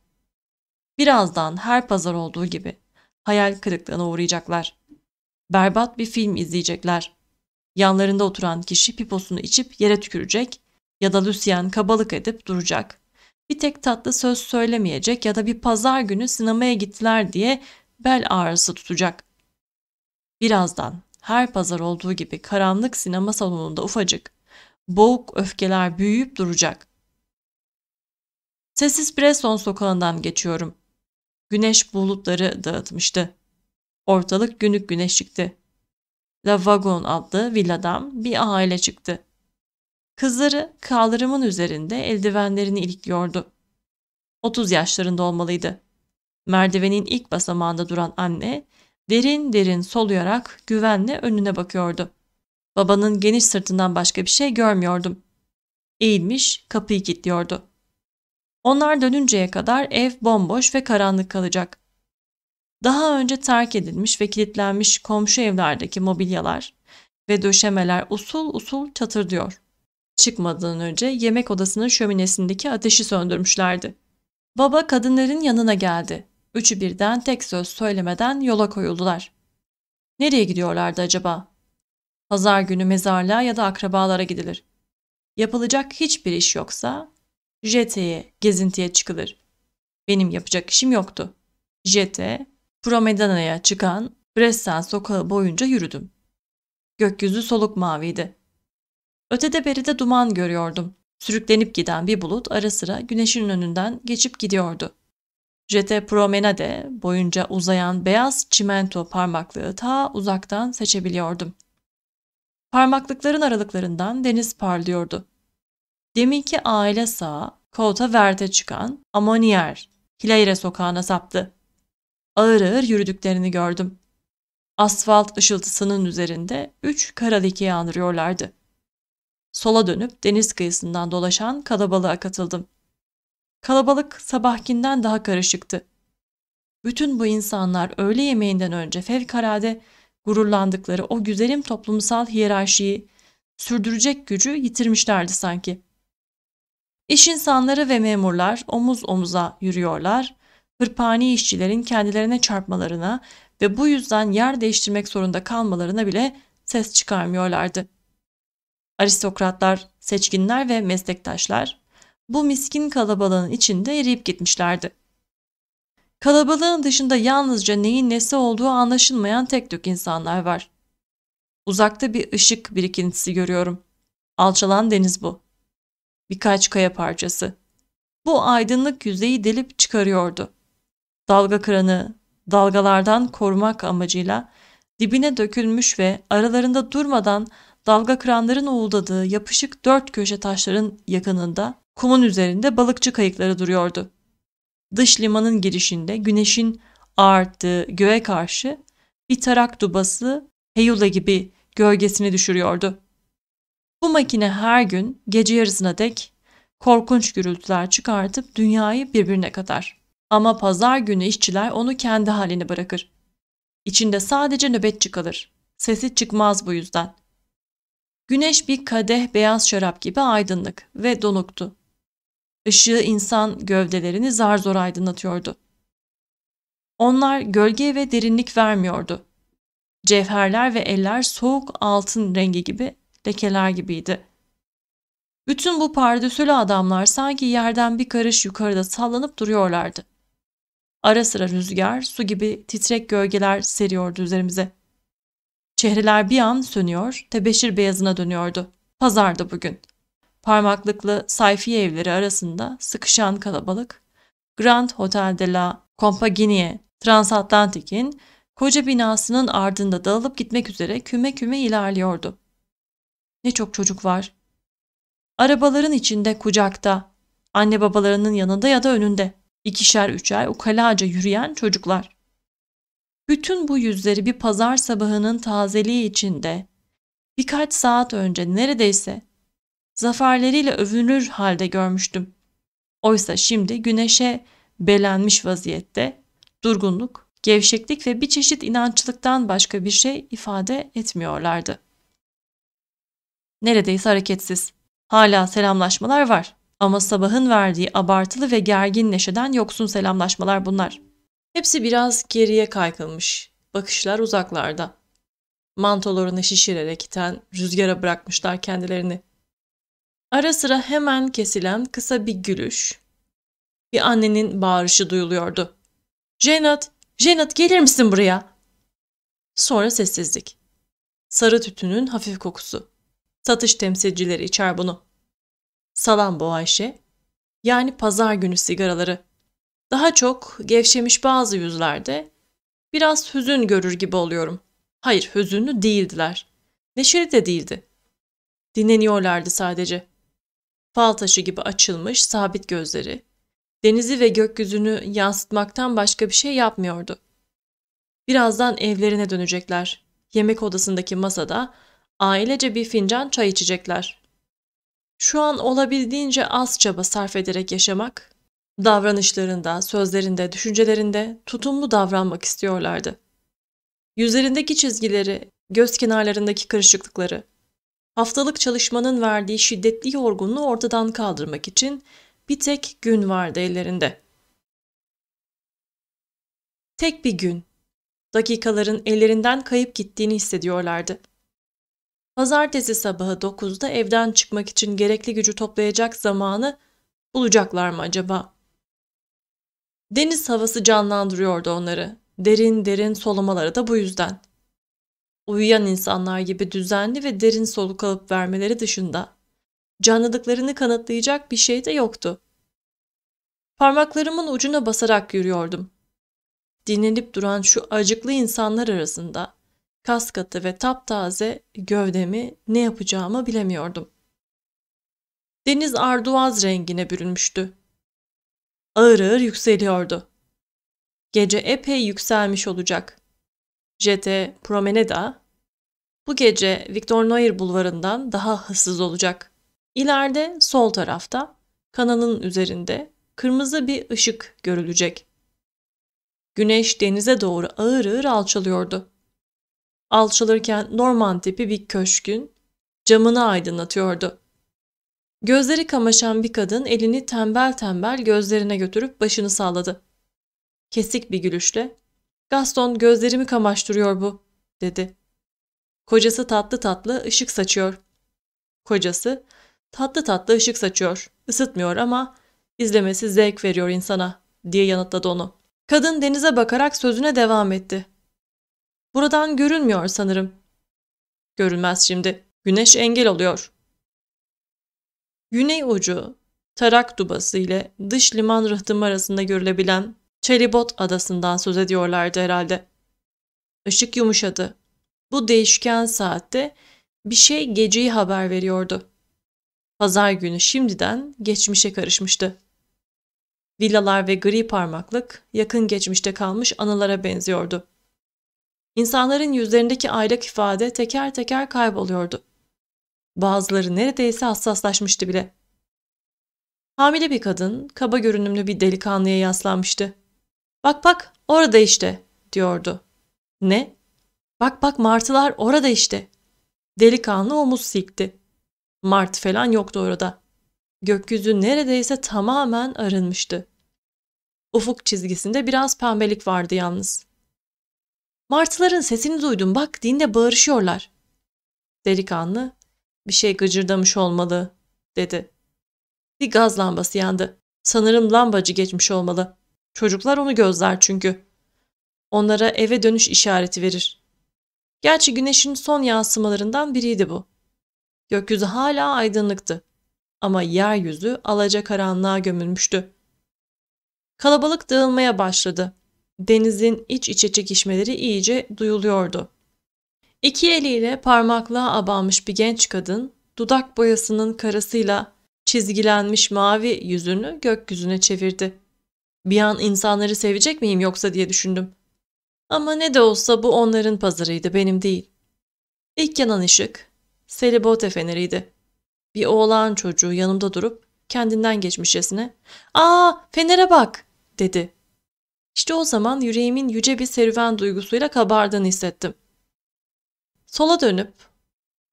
A: Birazdan her pazar olduğu gibi hayal kırıklığına uğrayacaklar. Berbat bir film izleyecekler. Yanlarında oturan kişi piposunu içip yere tükürecek ya da Lucien kabalık edip duracak. Bir tek tatlı söz söylemeyecek ya da bir pazar günü sinemaya gittiler diye bel ağrısı tutacak. Birazdan her pazar olduğu gibi karanlık sinema salonunda ufacık, boğuk öfkeler büyüyüp duracak. Sessiz Bresson sokağından geçiyorum. Güneş bulutları dağıtmıştı. Ortalık günlük güneşlikti. La Vagon adlı villadan bir aile çıktı. Kızları kaldırımın üzerinde eldivenlerini ilikliyordu. 30 yaşlarında olmalıydı. Merdivenin ilk basamağında duran anne derin derin soluyarak güvenle önüne bakıyordu. Babanın geniş sırtından başka bir şey görmüyordum. Eğilmiş kapıyı kilitliyordu. Onlar dönünceye kadar ev bomboş ve karanlık kalacak. Daha önce terk edilmiş ve kilitlenmiş komşu evlerdeki mobilyalar ve döşemeler usul usul çatırdıyor. Çıkmadan önce yemek odasının şöminesindeki ateşi söndürmüşlerdi. Baba kadınların yanına geldi Üçü birden tek söz söylemeden yola koyuldular. Nereye gidiyorlardı acaba? Pazar günü mezarlığa ya da akrabalara gidilir. Yapılacak hiçbir iş yoksa jeteye, gezintiye çıkılır. Benim yapacak işim yoktu. Jete, Promedana'ya çıkan Bressan sokağı boyunca yürüdüm. Gökyüzü soluk maviydi. Ötede beride duman görüyordum. Sürüklenip giden bir bulut ara sıra güneşin önünden geçip gidiyordu. Jete promenade boyunca uzayan beyaz çimento parmaklığı ta uzaktan seçebiliyordum. Parmaklıkların aralıklarından deniz parlıyordu. Deminki aile sağ, Kota Verte çıkan Amonier, Hilaire sokağına saptı. Ağır ağır yürüdüklerini gördüm. Asfalt ışıltısının üzerinde üç kara lekeyi Sola dönüp deniz kıyısından dolaşan kalabalığa katıldım. Kalabalık sabahkinden daha karışıktı. Bütün bu insanlar öğle yemeğinden önce fevkalade gururlandıkları o güzelim toplumsal hiyerarşiyi sürdürecek gücü yitirmişlerdi sanki. İş insanları ve memurlar omuz omuza yürüyorlar, hırpani işçilerin kendilerine çarpmalarına ve bu yüzden yer değiştirmek zorunda kalmalarına bile ses çıkarmıyorlardı. Aristokratlar, seçkinler ve meslektaşlar bu miskin kalabalığın içinde eriyip gitmişlerdi. Kalabalığın dışında yalnızca neyin nesi olduğu anlaşılmayan tek tük insanlar var. Uzakta bir ışık birikintisi görüyorum. Alçalan deniz bu. Birkaç kaya parçası. Bu aydınlık yüzeyi delip çıkarıyordu. Dalga kıranı dalgalardan korumak amacıyla dibine dökülmüş ve aralarında durmadan dalga kıranların uğuldadığı yapışık dört köşe taşların yakınında Kumun üzerinde balıkçı kayıkları duruyordu. Dış limanın girişinde güneşin ağarttığı göğe karşı bir tarak dubası heyula gibi gölgesini düşürüyordu. Bu makine her gün gece yarısına dek korkunç gürültüler çıkartıp dünyayı birbirine katar. Ama pazar günü işçiler onu kendi haline bırakır. İçinde sadece nöbetçi kalır. Sesi çıkmaz bu yüzden. Güneş bir kadeh beyaz şarap gibi aydınlık ve donuktu. Işığı insan gövdelerini zar zor aydınlatıyordu. Onlar gölge ve derinlik vermiyordu. Cevherler ve eller soğuk altın rengi gibi, lekeler gibiydi. Bütün bu pardösülü adamlar sanki yerden bir karış yukarıda sallanıp duruyorlardı. Ara sıra rüzgar, su gibi titrek gölgeler seriyordu üzerimize. Çehreler bir an sönüyor, tebeşir beyazına dönüyordu. Pazardı bugün parmaklıklı sayfiye evleri arasında sıkışan kalabalık, Grand Hotel de la Compagnie Transatlantik'in koca binasının ardında dağılıp gitmek üzere küme küme ilerliyordu. Ne çok çocuk var. Arabaların içinde kucakta, anne babalarının yanında ya da önünde, ikişer üçer ukalaca yürüyen çocuklar. Bütün bu yüzleri bir pazar sabahının tazeliği içinde, birkaç saat önce neredeyse zaferleriyle övünür halde görmüştüm. Oysa şimdi güneşe belenmiş vaziyette durgunluk, gevşeklik ve bir çeşit inançlıktan başka bir şey ifade etmiyorlardı. Neredeyse hareketsiz. Hala selamlaşmalar var ama sabahın verdiği abartılı ve gergin neşeden yoksun selamlaşmalar bunlar. Hepsi biraz geriye kaykılmış, bakışlar uzaklarda. Mantolarını şişirerek iten rüzgara bırakmışlar kendilerini. Ara sıra hemen kesilen kısa bir gülüş. Bir annenin bağırışı duyuluyordu. Jenat, Jenat gelir misin buraya? Sonra sessizlik. Sarı tütünün hafif kokusu. Satış temsilcileri içer bunu. Salam bu Ayşe. Yani pazar günü sigaraları. Daha çok gevşemiş bazı yüzlerde biraz hüzün görür gibi oluyorum. Hayır hüzünlü değildiler. Neşeli de değildi. Dinleniyorlardı sadece fal taşı gibi açılmış sabit gözleri, denizi ve gökyüzünü yansıtmaktan başka bir şey yapmıyordu. Birazdan evlerine dönecekler. Yemek odasındaki masada ailece bir fincan çay içecekler. Şu an olabildiğince az çaba sarf ederek yaşamak, davranışlarında, sözlerinde, düşüncelerinde tutumlu davranmak istiyorlardı. Yüzlerindeki çizgileri, göz kenarlarındaki kırışıklıkları, Haftalık çalışmanın verdiği şiddetli yorgunluğu ortadan kaldırmak için bir tek gün vardı ellerinde. Tek bir gün. Dakikaların ellerinden kayıp gittiğini hissediyorlardı. Pazartesi sabahı 9'da evden çıkmak için gerekli gücü toplayacak zamanı bulacaklar mı acaba? Deniz havası canlandırıyordu onları. Derin derin solumaları da bu yüzden uyuyan insanlar gibi düzenli ve derin soluk alıp vermeleri dışında canlılıklarını kanıtlayacak bir şey de yoktu. Parmaklarımın ucuna basarak yürüyordum. Dinlenip duran şu acıklı insanlar arasında kas katı ve taptaze gövdemi ne yapacağımı bilemiyordum. Deniz arduaz rengine bürünmüştü. Ağır ağır yükseliyordu. Gece epey yükselmiş olacak. Jete Promeneda bu gece Victor Noir bulvarından daha hızsız olacak. İleride sol tarafta kanalın üzerinde kırmızı bir ışık görülecek. Güneş denize doğru ağır ağır alçalıyordu. Alçalırken Norman tipi bir köşkün camını aydınlatıyordu. Gözleri kamaşan bir kadın elini tembel tembel gözlerine götürüp başını salladı. Kesik bir gülüşle Gaston gözlerimi kamaştırıyor bu, dedi. Kocası tatlı tatlı ışık saçıyor. Kocası tatlı tatlı ışık saçıyor. Isıtmıyor ama izlemesi zevk veriyor insana, diye yanıtladı onu. Kadın denize bakarak sözüne devam etti. Buradan görünmüyor sanırım. Görünmez şimdi. Güneş engel oluyor. Güney ucu, Tarak Dubası ile dış liman rıhtımı arasında görülebilen Çelibot adasından söz ediyorlardı herhalde. Işık yumuşadı. Bu değişken saatte bir şey geceyi haber veriyordu. Pazar günü şimdiden geçmişe karışmıştı. Villalar ve gri parmaklık yakın geçmişte kalmış anılara benziyordu. İnsanların yüzlerindeki aylak ifade teker teker kayboluyordu. Bazıları neredeyse hassaslaşmıştı bile. Hamile bir kadın kaba görünümlü bir delikanlıya yaslanmıştı. Bak bak orada işte diyordu. Ne? Bak bak martılar orada işte. Delikanlı omuz silkti. Martı falan yoktu orada. Gökyüzü neredeyse tamamen arınmıştı. Ufuk çizgisinde biraz pembelik vardı yalnız. Martıların sesini duydum bak dinde bağırışıyorlar. Delikanlı bir şey gıcırdamış olmalı dedi. Bir gaz lambası yandı. Sanırım lambacı geçmiş olmalı. Çocuklar onu gözler çünkü. Onlara eve dönüş işareti verir. Gerçi güneşin son yansımalarından biriydi bu. Gökyüzü hala aydınlıktı. Ama yeryüzü karanlığa gömülmüştü. Kalabalık dağılmaya başladı. Denizin iç içe çekişmeleri iyice duyuluyordu. İki eliyle parmaklığa abanmış bir genç kadın, dudak boyasının karasıyla çizgilenmiş mavi yüzünü gökyüzüne çevirdi. Bir an insanları sevecek miyim yoksa diye düşündüm. Ama ne de olsa bu onların pazarıydı, benim değil. İlk yanan ışık, selibote feneriydi. Bir oğlan çocuğu yanımda durup kendinden geçmişcesine ''Aa fenere bak'' dedi. İşte o zaman yüreğimin yüce bir serüven duygusuyla kabardığını hissettim. Sola dönüp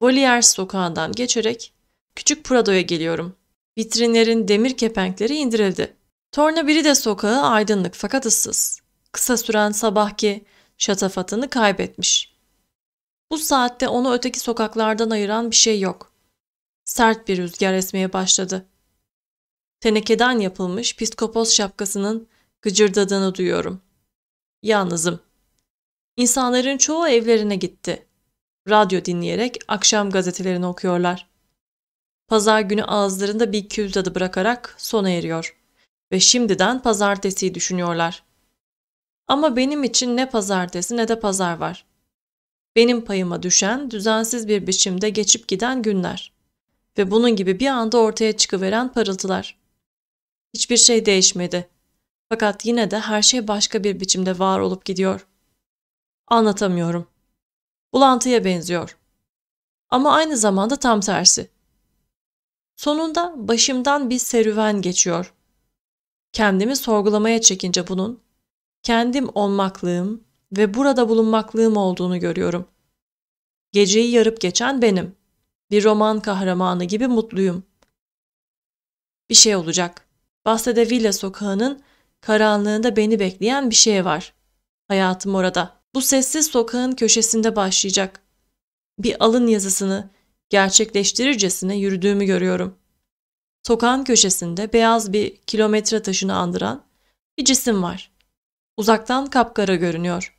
A: Voliers sokağından geçerek Küçük Prado'ya geliyorum. Vitrinlerin demir kepenkleri indirildi. Torna biri de sokağı aydınlık fakat ıssız. Kısa süren sabahki şatafatını kaybetmiş. Bu saatte onu öteki sokaklardan ayıran bir şey yok. Sert bir rüzgar esmeye başladı. Tenekeden yapılmış piskopos şapkasının gıcırdadığını duyuyorum. Yalnızım. İnsanların çoğu evlerine gitti. Radyo dinleyerek akşam gazetelerini okuyorlar. Pazar günü ağızlarında bir kül tadı bırakarak sona eriyor.'' ve şimdiden pazartesiyi düşünüyorlar. Ama benim için ne pazartesi ne de pazar var. Benim payıma düşen düzensiz bir biçimde geçip giden günler ve bunun gibi bir anda ortaya çıkıveren parıltılar. Hiçbir şey değişmedi. Fakat yine de her şey başka bir biçimde var olup gidiyor. Anlatamıyorum. Bulantıya benziyor. Ama aynı zamanda tam tersi. Sonunda başımdan bir serüven geçiyor. Kendimi sorgulamaya çekince bunun kendim olmaklığım ve burada bulunmaklığım olduğunu görüyorum. Geceyi yarıp geçen benim. Bir roman kahramanı gibi mutluyum. Bir şey olacak. Bahsede Villa sokağının karanlığında beni bekleyen bir şey var. Hayatım orada. Bu sessiz sokağın köşesinde başlayacak. Bir alın yazısını gerçekleştirircesine yürüdüğümü görüyorum. Sokağın köşesinde beyaz bir kilometre taşını andıran bir cisim var. Uzaktan kapkara görünüyor.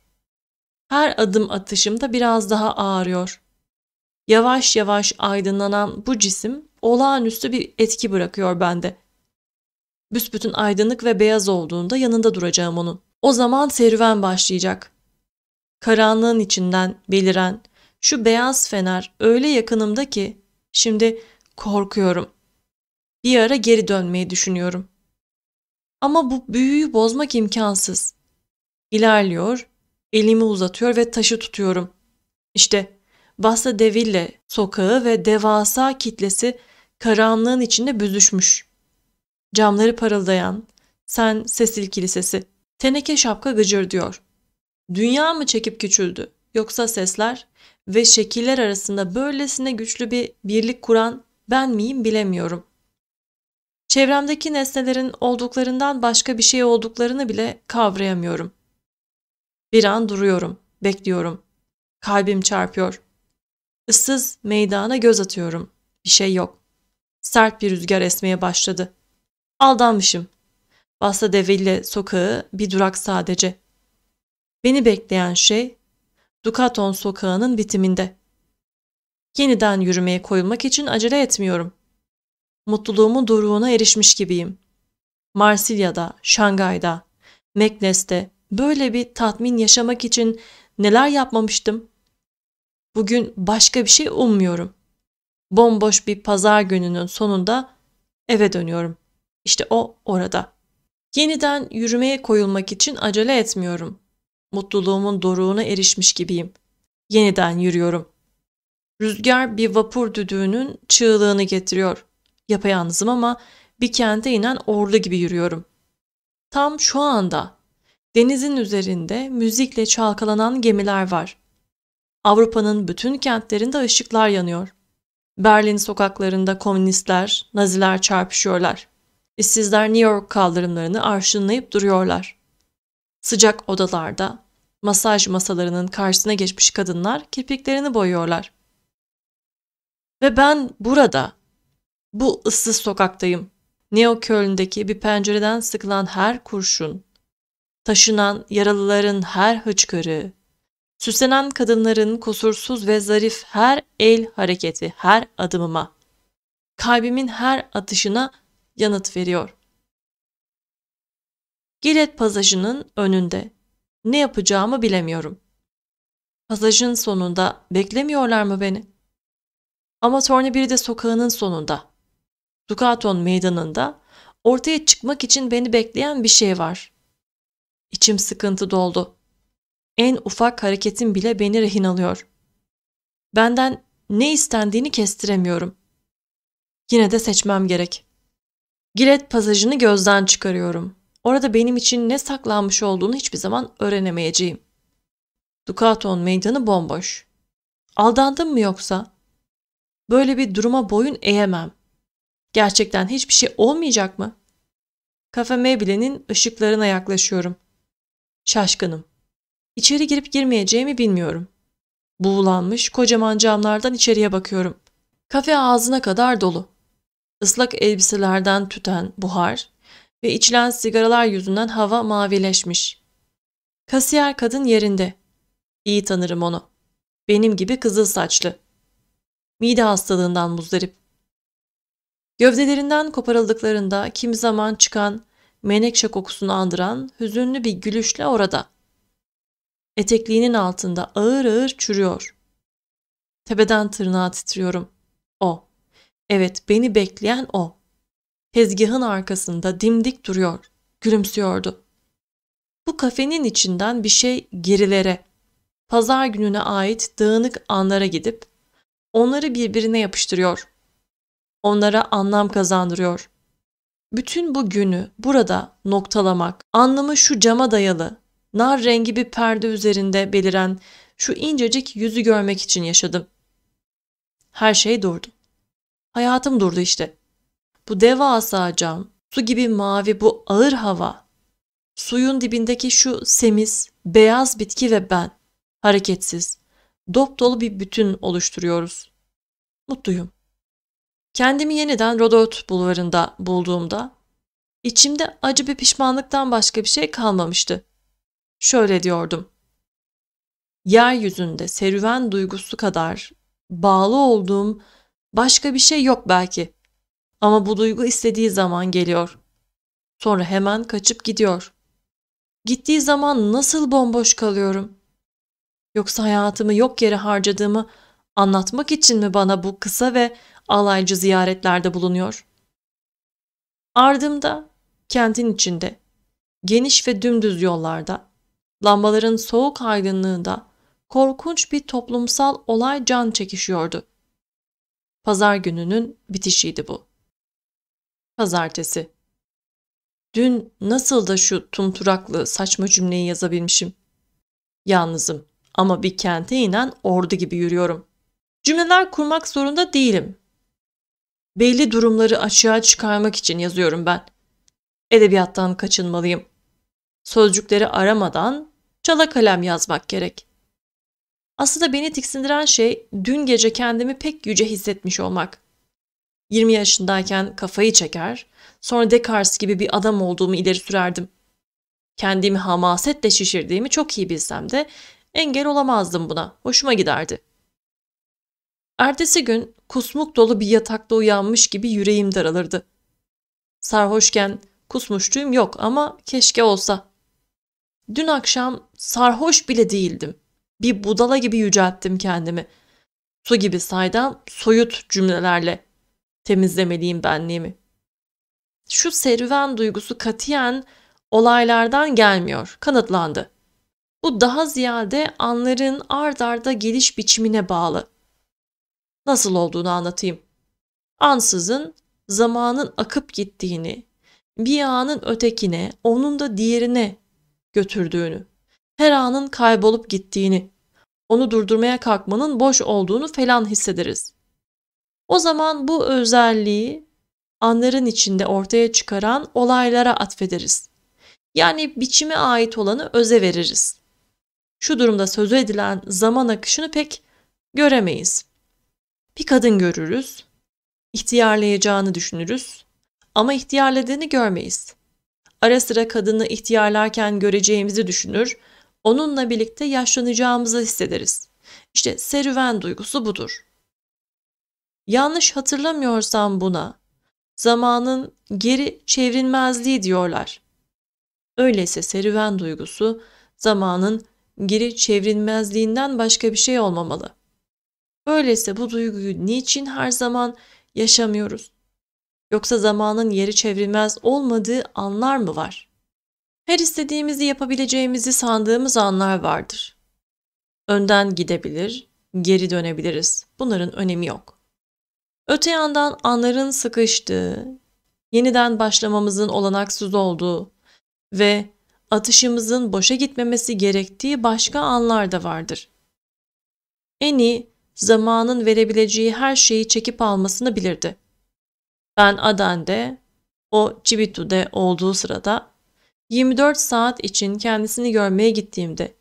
A: Her adım atışım da biraz daha ağrıyor. Yavaş yavaş aydınlanan bu cisim olağanüstü bir etki bırakıyor bende. Büsbütün aydınlık ve beyaz olduğunda yanında duracağım onun. O zaman serüven başlayacak. Karanlığın içinden beliren şu beyaz fener öyle yakınımda ki şimdi korkuyorum.'' Bir ara geri dönmeyi düşünüyorum. Ama bu büyüyü bozmak imkansız. İlerliyor, elimi uzatıyor ve taşı tutuyorum. İşte Bassa Deville sokağı ve devasa kitlesi karanlığın içinde büzüşmüş. Camları parıldayan, sen Sesil Kilisesi, teneke şapka gıcır diyor. Dünya mı çekip küçüldü yoksa sesler ve şekiller arasında böylesine güçlü bir birlik kuran ben miyim bilemiyorum. Çevremdeki nesnelerin olduklarından başka bir şey olduklarını bile kavrayamıyorum. Bir an duruyorum, bekliyorum. Kalbim çarpıyor. Issız meydana göz atıyorum. Bir şey yok. Sert bir rüzgar esmeye başladı. Aldanmışım. Basta Deville sokağı bir durak sadece. Beni bekleyen şey Dukaton sokağının bitiminde. Yeniden yürümeye koyulmak için acele etmiyorum mutluluğumun doruğuna erişmiş gibiyim. Marsilya'da, Şangay'da, Meknes'te böyle bir tatmin yaşamak için neler yapmamıştım? Bugün başka bir şey ummuyorum. Bomboş bir pazar gününün sonunda eve dönüyorum. İşte o orada. Yeniden yürümeye koyulmak için acele etmiyorum. Mutluluğumun doruğuna erişmiş gibiyim. Yeniden yürüyorum. Rüzgar bir vapur düdüğünün çığlığını getiriyor. Yapayalnızım ama bir kente inen ordu gibi yürüyorum. Tam şu anda denizin üzerinde müzikle çalkalanan gemiler var. Avrupa'nın bütün kentlerinde ışıklar yanıyor. Berlin sokaklarında komünistler, naziler çarpışıyorlar. İşsizler New York kaldırımlarını arşınlayıp duruyorlar. Sıcak odalarda, masaj masalarının karşısına geçmiş kadınlar kirpiklerini boyuyorlar. Ve ben burada bu ıssız sokaktayım. Neo Köln'deki bir pencereden sıkılan her kurşun, taşınan yaralıların her hıçkırığı, süslenen kadınların kusursuz ve zarif her el hareketi, her adımıma, kalbimin her atışına yanıt veriyor. Gilet pasajının önünde. Ne yapacağımı bilemiyorum. Pasajın sonunda beklemiyorlar mı beni? Ama sonra biri de sokağının sonunda. Dukaton meydanında ortaya çıkmak için beni bekleyen bir şey var. İçim sıkıntı doldu. En ufak hareketim bile beni rehin alıyor. Benden ne istendiğini kestiremiyorum. Yine de seçmem gerek. Gilet pasajını gözden çıkarıyorum. Orada benim için ne saklanmış olduğunu hiçbir zaman öğrenemeyeceğim. Dukaton meydanı bomboş. Aldandım mı yoksa? Böyle bir duruma boyun eğemem. Gerçekten hiçbir şey olmayacak mı? Kafe Maybelline'in ışıklarına yaklaşıyorum. Şaşkınım. İçeri girip girmeyeceğimi bilmiyorum. Buğulanmış kocaman camlardan içeriye bakıyorum. Kafe ağzına kadar dolu. Islak elbiselerden tüten buhar ve içilen sigaralar yüzünden hava mavileşmiş. Kasiyer kadın yerinde. İyi tanırım onu. Benim gibi kızıl saçlı. Mide hastalığından muzdarip. Gövdelerinden koparıldıklarında kimi zaman çıkan menekşe kokusunu andıran hüzünlü bir gülüşle orada. Etekliğinin altında ağır ağır çürüyor. Tepeden tırnağa titriyorum. O. Evet beni bekleyen o. Tezgahın arkasında dimdik duruyor. Gülümsüyordu. Bu kafenin içinden bir şey gerilere, pazar gününe ait dağınık anlara gidip onları birbirine yapıştırıyor onlara anlam kazandırıyor. Bütün bu günü burada noktalamak, anlamı şu cama dayalı, nar rengi bir perde üzerinde beliren şu incecik yüzü görmek için yaşadım. Her şey durdu. Hayatım durdu işte. Bu devasa cam, su gibi mavi bu ağır hava, suyun dibindeki şu semiz, beyaz bitki ve ben, hareketsiz, dop dolu bir bütün oluşturuyoruz. Mutluyum. Kendimi yeniden Rodot bulvarında bulduğumda içimde acı bir pişmanlıktan başka bir şey kalmamıştı. Şöyle diyordum. Yeryüzünde serüven duygusu kadar bağlı olduğum başka bir şey yok belki. Ama bu duygu istediği zaman geliyor. Sonra hemen kaçıp gidiyor. Gittiği zaman nasıl bomboş kalıyorum? Yoksa hayatımı yok yere harcadığımı anlatmak için mi bana bu kısa ve alaycı ziyaretlerde bulunuyor. Ardımda kentin içinde, geniş ve dümdüz yollarda, lambaların soğuk aydınlığında korkunç bir toplumsal olay can çekişiyordu. Pazar gününün bitişiydi bu. Pazartesi. Dün nasıl da şu tumturaklı saçma cümleyi yazabilmişim. Yalnızım ama bir kente inen ordu gibi yürüyorum. Cümleler kurmak zorunda değilim. Belli durumları açığa çıkarmak için yazıyorum ben. Edebiyattan kaçınmalıyım. Sözcükleri aramadan çala kalem yazmak gerek. Aslında beni tiksindiren şey dün gece kendimi pek yüce hissetmiş olmak. 20 yaşındayken kafayı çeker, sonra Descartes gibi bir adam olduğumu ileri sürerdim. Kendimi hamasetle şişirdiğimi çok iyi bilsem de engel olamazdım buna. Hoşuma giderdi. Ertesi gün kusmuk dolu bir yatakta uyanmış gibi yüreğim daralırdı. Sarhoşken kusmuşluğum yok ama keşke olsa. Dün akşam sarhoş bile değildim. Bir budala gibi yücelttim kendimi. Su gibi saydam, soyut cümlelerle temizlemeliyim benliğimi. Şu serüven duygusu katiyen olaylardan gelmiyor, kanıtlandı. Bu daha ziyade anların ard arda geliş biçimine bağlı nasıl olduğunu anlatayım. Ansızın zamanın akıp gittiğini, bir anın ötekine, onun da diğerine götürdüğünü, her anın kaybolup gittiğini, onu durdurmaya kalkmanın boş olduğunu falan hissederiz. O zaman bu özelliği anların içinde ortaya çıkaran olaylara atfederiz. Yani biçime ait olanı öze veririz. Şu durumda sözü edilen zaman akışını pek göremeyiz. Bir kadın görürüz, ihtiyarlayacağını düşünürüz ama ihtiyarladığını görmeyiz. Ara sıra kadını ihtiyarlarken göreceğimizi düşünür, onunla birlikte yaşlanacağımızı hissederiz. İşte serüven duygusu budur. Yanlış hatırlamıyorsam buna zamanın geri çevrilmezliği diyorlar. Öyleyse serüven duygusu zamanın geri çevrilmezliğinden başka bir şey olmamalı. Öyleyse bu duyguyu niçin her zaman yaşamıyoruz? Yoksa zamanın yeri çevrilmez olmadığı anlar mı var? Her istediğimizi yapabileceğimizi sandığımız anlar vardır. Önden gidebilir, geri dönebiliriz. Bunların önemi yok. Öte yandan anların sıkıştığı, yeniden başlamamızın olanaksız olduğu ve atışımızın boşa gitmemesi gerektiği başka anlar da vardır. Eni zamanın verebileceği her şeyi çekip almasını bilirdi. Ben Aden'de, o Cibitu'de olduğu sırada 24 saat için kendisini görmeye gittiğimde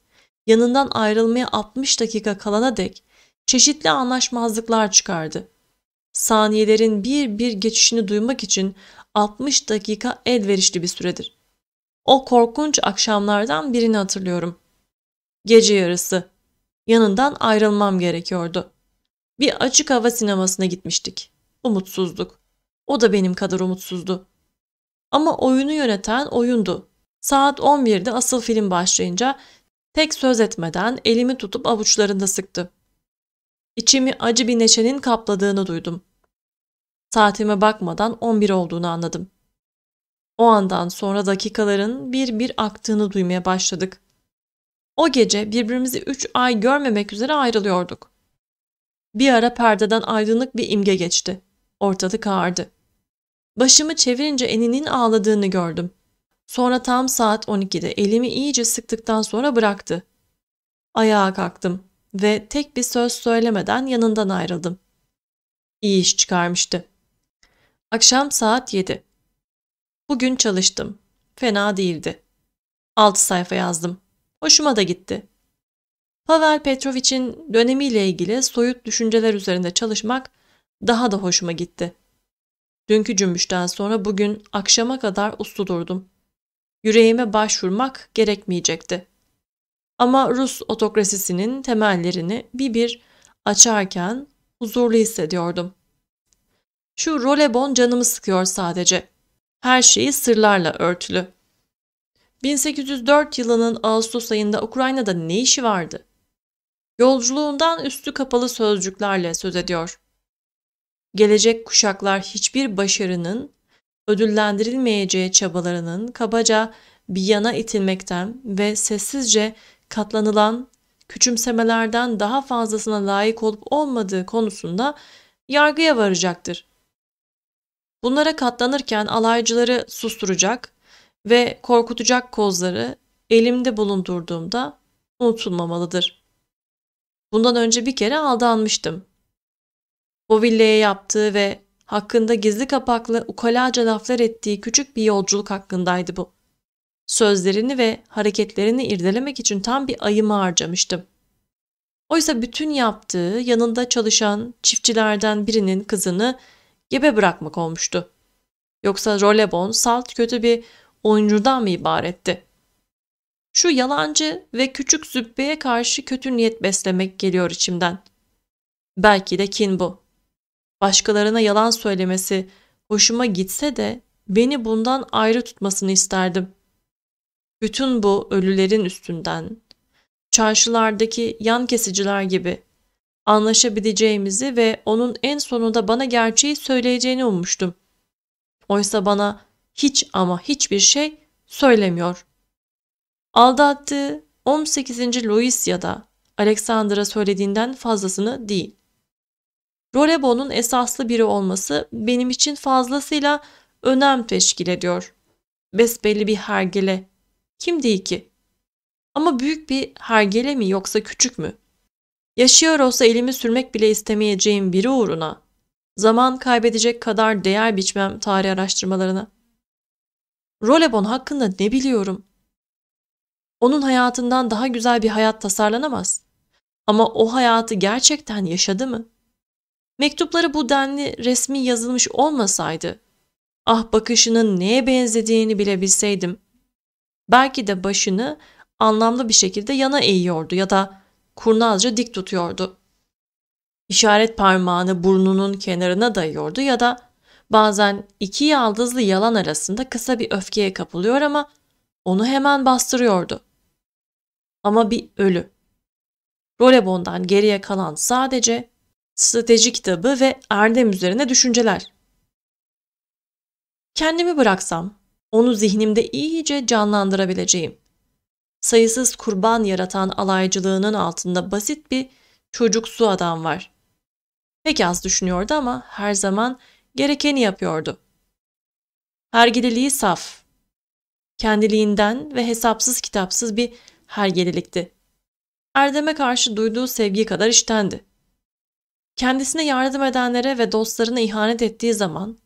A: yanından ayrılmaya 60 dakika kalana dek çeşitli anlaşmazlıklar çıkardı. Saniyelerin bir bir geçişini duymak için 60 dakika elverişli bir süredir. O korkunç akşamlardan birini hatırlıyorum. Gece yarısı yanından ayrılmam gerekiyordu. Bir açık hava sinemasına gitmiştik. Umutsuzduk. O da benim kadar umutsuzdu. Ama oyunu yöneten oyundu. Saat 11'de asıl film başlayınca tek söz etmeden elimi tutup avuçlarında sıktı. İçimi acı bir neşenin kapladığını duydum. Saatime bakmadan 11 olduğunu anladım. O andan sonra dakikaların bir bir aktığını duymaya başladık. O gece birbirimizi üç ay görmemek üzere ayrılıyorduk. Bir ara perdeden aydınlık bir imge geçti. Ortalık ağardı. Başımı çevirince eninin ağladığını gördüm. Sonra tam saat 12'de elimi iyice sıktıktan sonra bıraktı. Ayağa kalktım ve tek bir söz söylemeden yanından ayrıldım. İyi iş çıkarmıştı. Akşam saat 7. Bugün çalıştım. Fena değildi. 6 sayfa yazdım. Hoşuma da gitti. Pavel Petrovic'in dönemiyle ilgili soyut düşünceler üzerinde çalışmak daha da hoşuma gitti. Dünkü cümbüşten sonra bugün akşama kadar uslu durdum. Yüreğime başvurmak gerekmeyecekti. Ama Rus otokrasisinin temellerini bir bir açarken huzurlu hissediyordum. Şu rolebon canımı sıkıyor sadece. Her şeyi sırlarla örtülü. 1804 yılının Ağustos ayında Ukrayna'da ne işi vardı? Yolculuğundan üstü kapalı sözcüklerle söz ediyor. Gelecek kuşaklar hiçbir başarının, ödüllendirilmeyeceği çabalarının kabaca bir yana itilmekten ve sessizce katlanılan küçümsemelerden daha fazlasına layık olup olmadığı konusunda yargıya varacaktır. Bunlara katlanırken alaycıları susturacak, ve korkutacak kozları elimde bulundurduğumda unutulmamalıdır. Bundan önce bir kere aldanmıştım. O villaya yaptığı ve hakkında gizli kapaklı ukalaca laflar ettiği küçük bir yolculuk hakkındaydı bu. Sözlerini ve hareketlerini irdelemek için tam bir ayımı harcamıştım. Oysa bütün yaptığı yanında çalışan çiftçilerden birinin kızını gebe bırakmak olmuştu. Yoksa Rolebon salt kötü bir oyuncudan mı ibaretti? Şu yalancı ve küçük zübbeye karşı kötü niyet beslemek geliyor içimden. Belki de kin bu. Başkalarına yalan söylemesi hoşuma gitse de beni bundan ayrı tutmasını isterdim. Bütün bu ölülerin üstünden, çarşılardaki yan kesiciler gibi anlaşabileceğimizi ve onun en sonunda bana gerçeği söyleyeceğini ummuştum. Oysa bana hiç ama hiçbir şey söylemiyor. Aldattığı 18. Louis ya da Alexander'a söylediğinden fazlasını değil. Rolebo'nun esaslı biri olması benim için fazlasıyla önem teşkil ediyor. Besbelli bir hergele. Kim değil ki? Ama büyük bir hergele mi yoksa küçük mü? Yaşıyor olsa elimi sürmek bile istemeyeceğim biri uğruna. Zaman kaybedecek kadar değer biçmem tarih araştırmalarına. Rolebon hakkında ne biliyorum? Onun hayatından daha güzel bir hayat tasarlanamaz. Ama o hayatı gerçekten yaşadı mı? Mektupları bu denli resmi yazılmış olmasaydı, ah bakışının neye benzediğini bile bilseydim. Belki de başını anlamlı bir şekilde yana eğiyordu ya da kurnazca dik tutuyordu. İşaret parmağını burnunun kenarına dayıyordu ya da Bazen iki yaldızlı yalan arasında kısa bir öfkeye kapılıyor ama onu hemen bastırıyordu. Ama bir ölü. Rolebon'dan geriye kalan sadece strateji kitabı ve erdem üzerine düşünceler. Kendimi bıraksam onu zihnimde iyice canlandırabileceğim. Sayısız kurban yaratan alaycılığının altında basit bir çocuksu adam var. Pek az düşünüyordu ama her zaman gerekeni yapıyordu. Hergeliliği saf, kendiliğinden ve hesapsız kitapsız bir hergelilikti. Erdem'e karşı duyduğu sevgi kadar iştendi. Kendisine yardım edenlere ve dostlarına ihanet ettiği zaman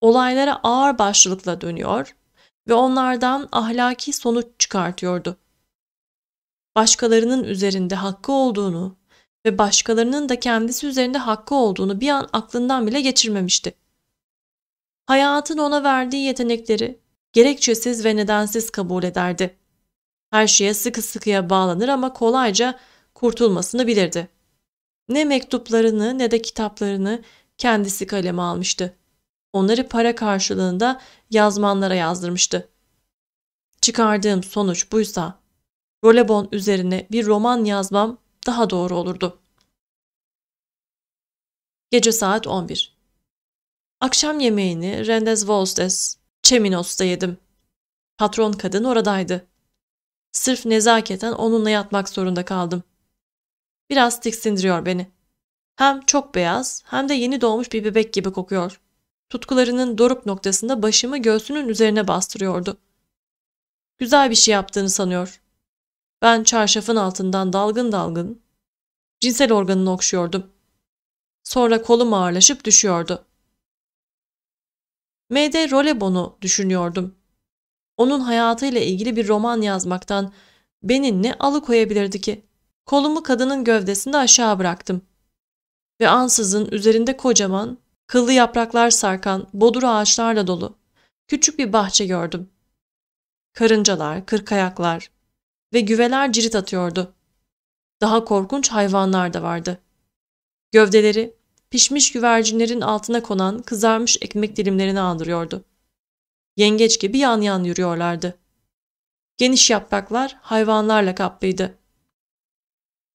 A: olaylara ağır başlılıkla dönüyor ve onlardan ahlaki sonuç çıkartıyordu. Başkalarının üzerinde hakkı olduğunu ve başkalarının da kendisi üzerinde hakkı olduğunu bir an aklından bile geçirmemişti hayatın ona verdiği yetenekleri gerekçesiz ve nedensiz kabul ederdi. Her şeye sıkı sıkıya bağlanır ama kolayca kurtulmasını bilirdi. Ne mektuplarını ne de kitaplarını kendisi kaleme almıştı. Onları para karşılığında yazmanlara yazdırmıştı. Çıkardığım sonuç buysa, Rolebon üzerine bir roman yazmam daha doğru olurdu. Gece saat 11. Akşam yemeğini Rendezvous'tes, Çeminos'ta yedim. Patron kadın oradaydı. Sırf nezaketen onunla yatmak zorunda kaldım. Biraz tiksindiriyor beni. Hem çok beyaz hem de yeni doğmuş bir bebek gibi kokuyor. Tutkularının doruk noktasında başımı göğsünün üzerine bastırıyordu. Güzel bir şey yaptığını sanıyor. Ben çarşafın altından dalgın dalgın cinsel organını okşuyordum. Sonra kolum ağırlaşıp düşüyordu. M.D. Rolebon'u düşünüyordum. Onun hayatıyla ilgili bir roman yazmaktan beni ne alıkoyabilirdi ki? Kolumu kadının gövdesinde aşağı bıraktım. Ve ansızın üzerinde kocaman, kıllı yapraklar sarkan, bodur ağaçlarla dolu, küçük bir bahçe gördüm. Karıncalar, kırkayaklar ve güveler cirit atıyordu. Daha korkunç hayvanlar da vardı. Gövdeleri pişmiş güvercinlerin altına konan kızarmış ekmek dilimlerini andırıyordu. Yengeç gibi yan yan yürüyorlardı. Geniş yapraklar hayvanlarla kaplıydı.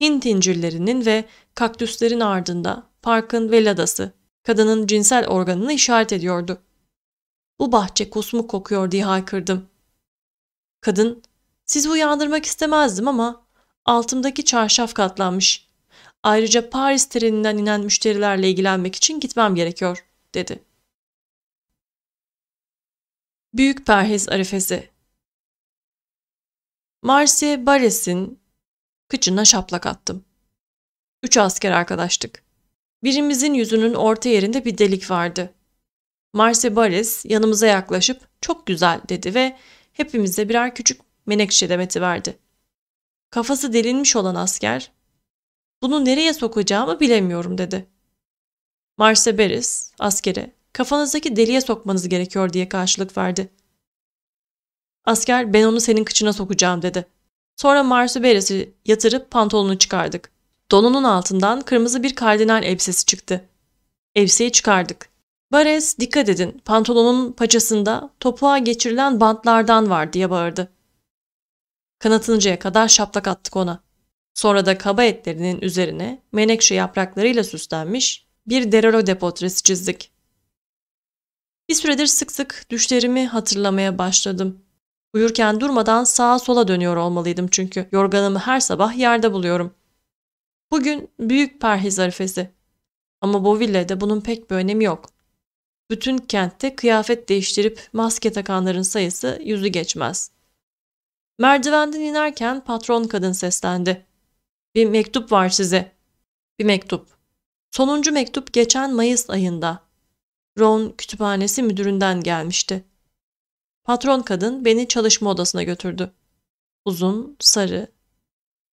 A: Hint incirlerinin ve kaktüslerin ardında parkın veladası, kadının cinsel organını işaret ediyordu. Bu bahçe kusmuk kokuyor diye haykırdım. Kadın, sizi uyandırmak istemezdim ama altımdaki çarşaf katlanmış. Ayrıca Paris treninden inen müşterilerle ilgilenmek için gitmem gerekiyor, dedi. Büyük Perhiz Arifesi Marcy Barres'in kıçına şaplak attım. Üç asker arkadaştık. Birimizin yüzünün orta yerinde bir delik vardı. Marcy Barres yanımıza yaklaşıp çok güzel dedi ve hepimize birer küçük menekşe demeti verdi. Kafası delinmiş olan asker bunu nereye sokacağımı bilemiyorum dedi. Marse Beris askere kafanızdaki deliye sokmanız gerekiyor diye karşılık verdi. Asker ben onu senin kıçına sokacağım dedi. Sonra Marsu Beres'i yatırıp pantolonunu çıkardık. Donunun altından kırmızı bir kardinal elbisesi çıktı. Elbiseyi çıkardık. Bares dikkat edin pantolonun paçasında topuğa geçirilen bantlardan var diye bağırdı. Kanatıncaya kadar şaplak attık ona. Sonra da kaba etlerinin üzerine menekşe yapraklarıyla süslenmiş bir derelo depotresi çizdik. Bir süredir sık sık düşlerimi hatırlamaya başladım. Uyurken durmadan sağa sola dönüyor olmalıydım çünkü yorganımı her sabah yerde buluyorum. Bugün büyük perhiz arifesi. Ama bu villede bunun pek bir önemi yok. Bütün kentte kıyafet değiştirip maske takanların sayısı yüzü geçmez. Merdivenden inerken patron kadın seslendi. Bir mektup var size. Bir mektup. Sonuncu mektup geçen Mayıs ayında. Ron kütüphanesi müdüründen gelmişti. Patron kadın beni çalışma odasına götürdü. Uzun, sarı.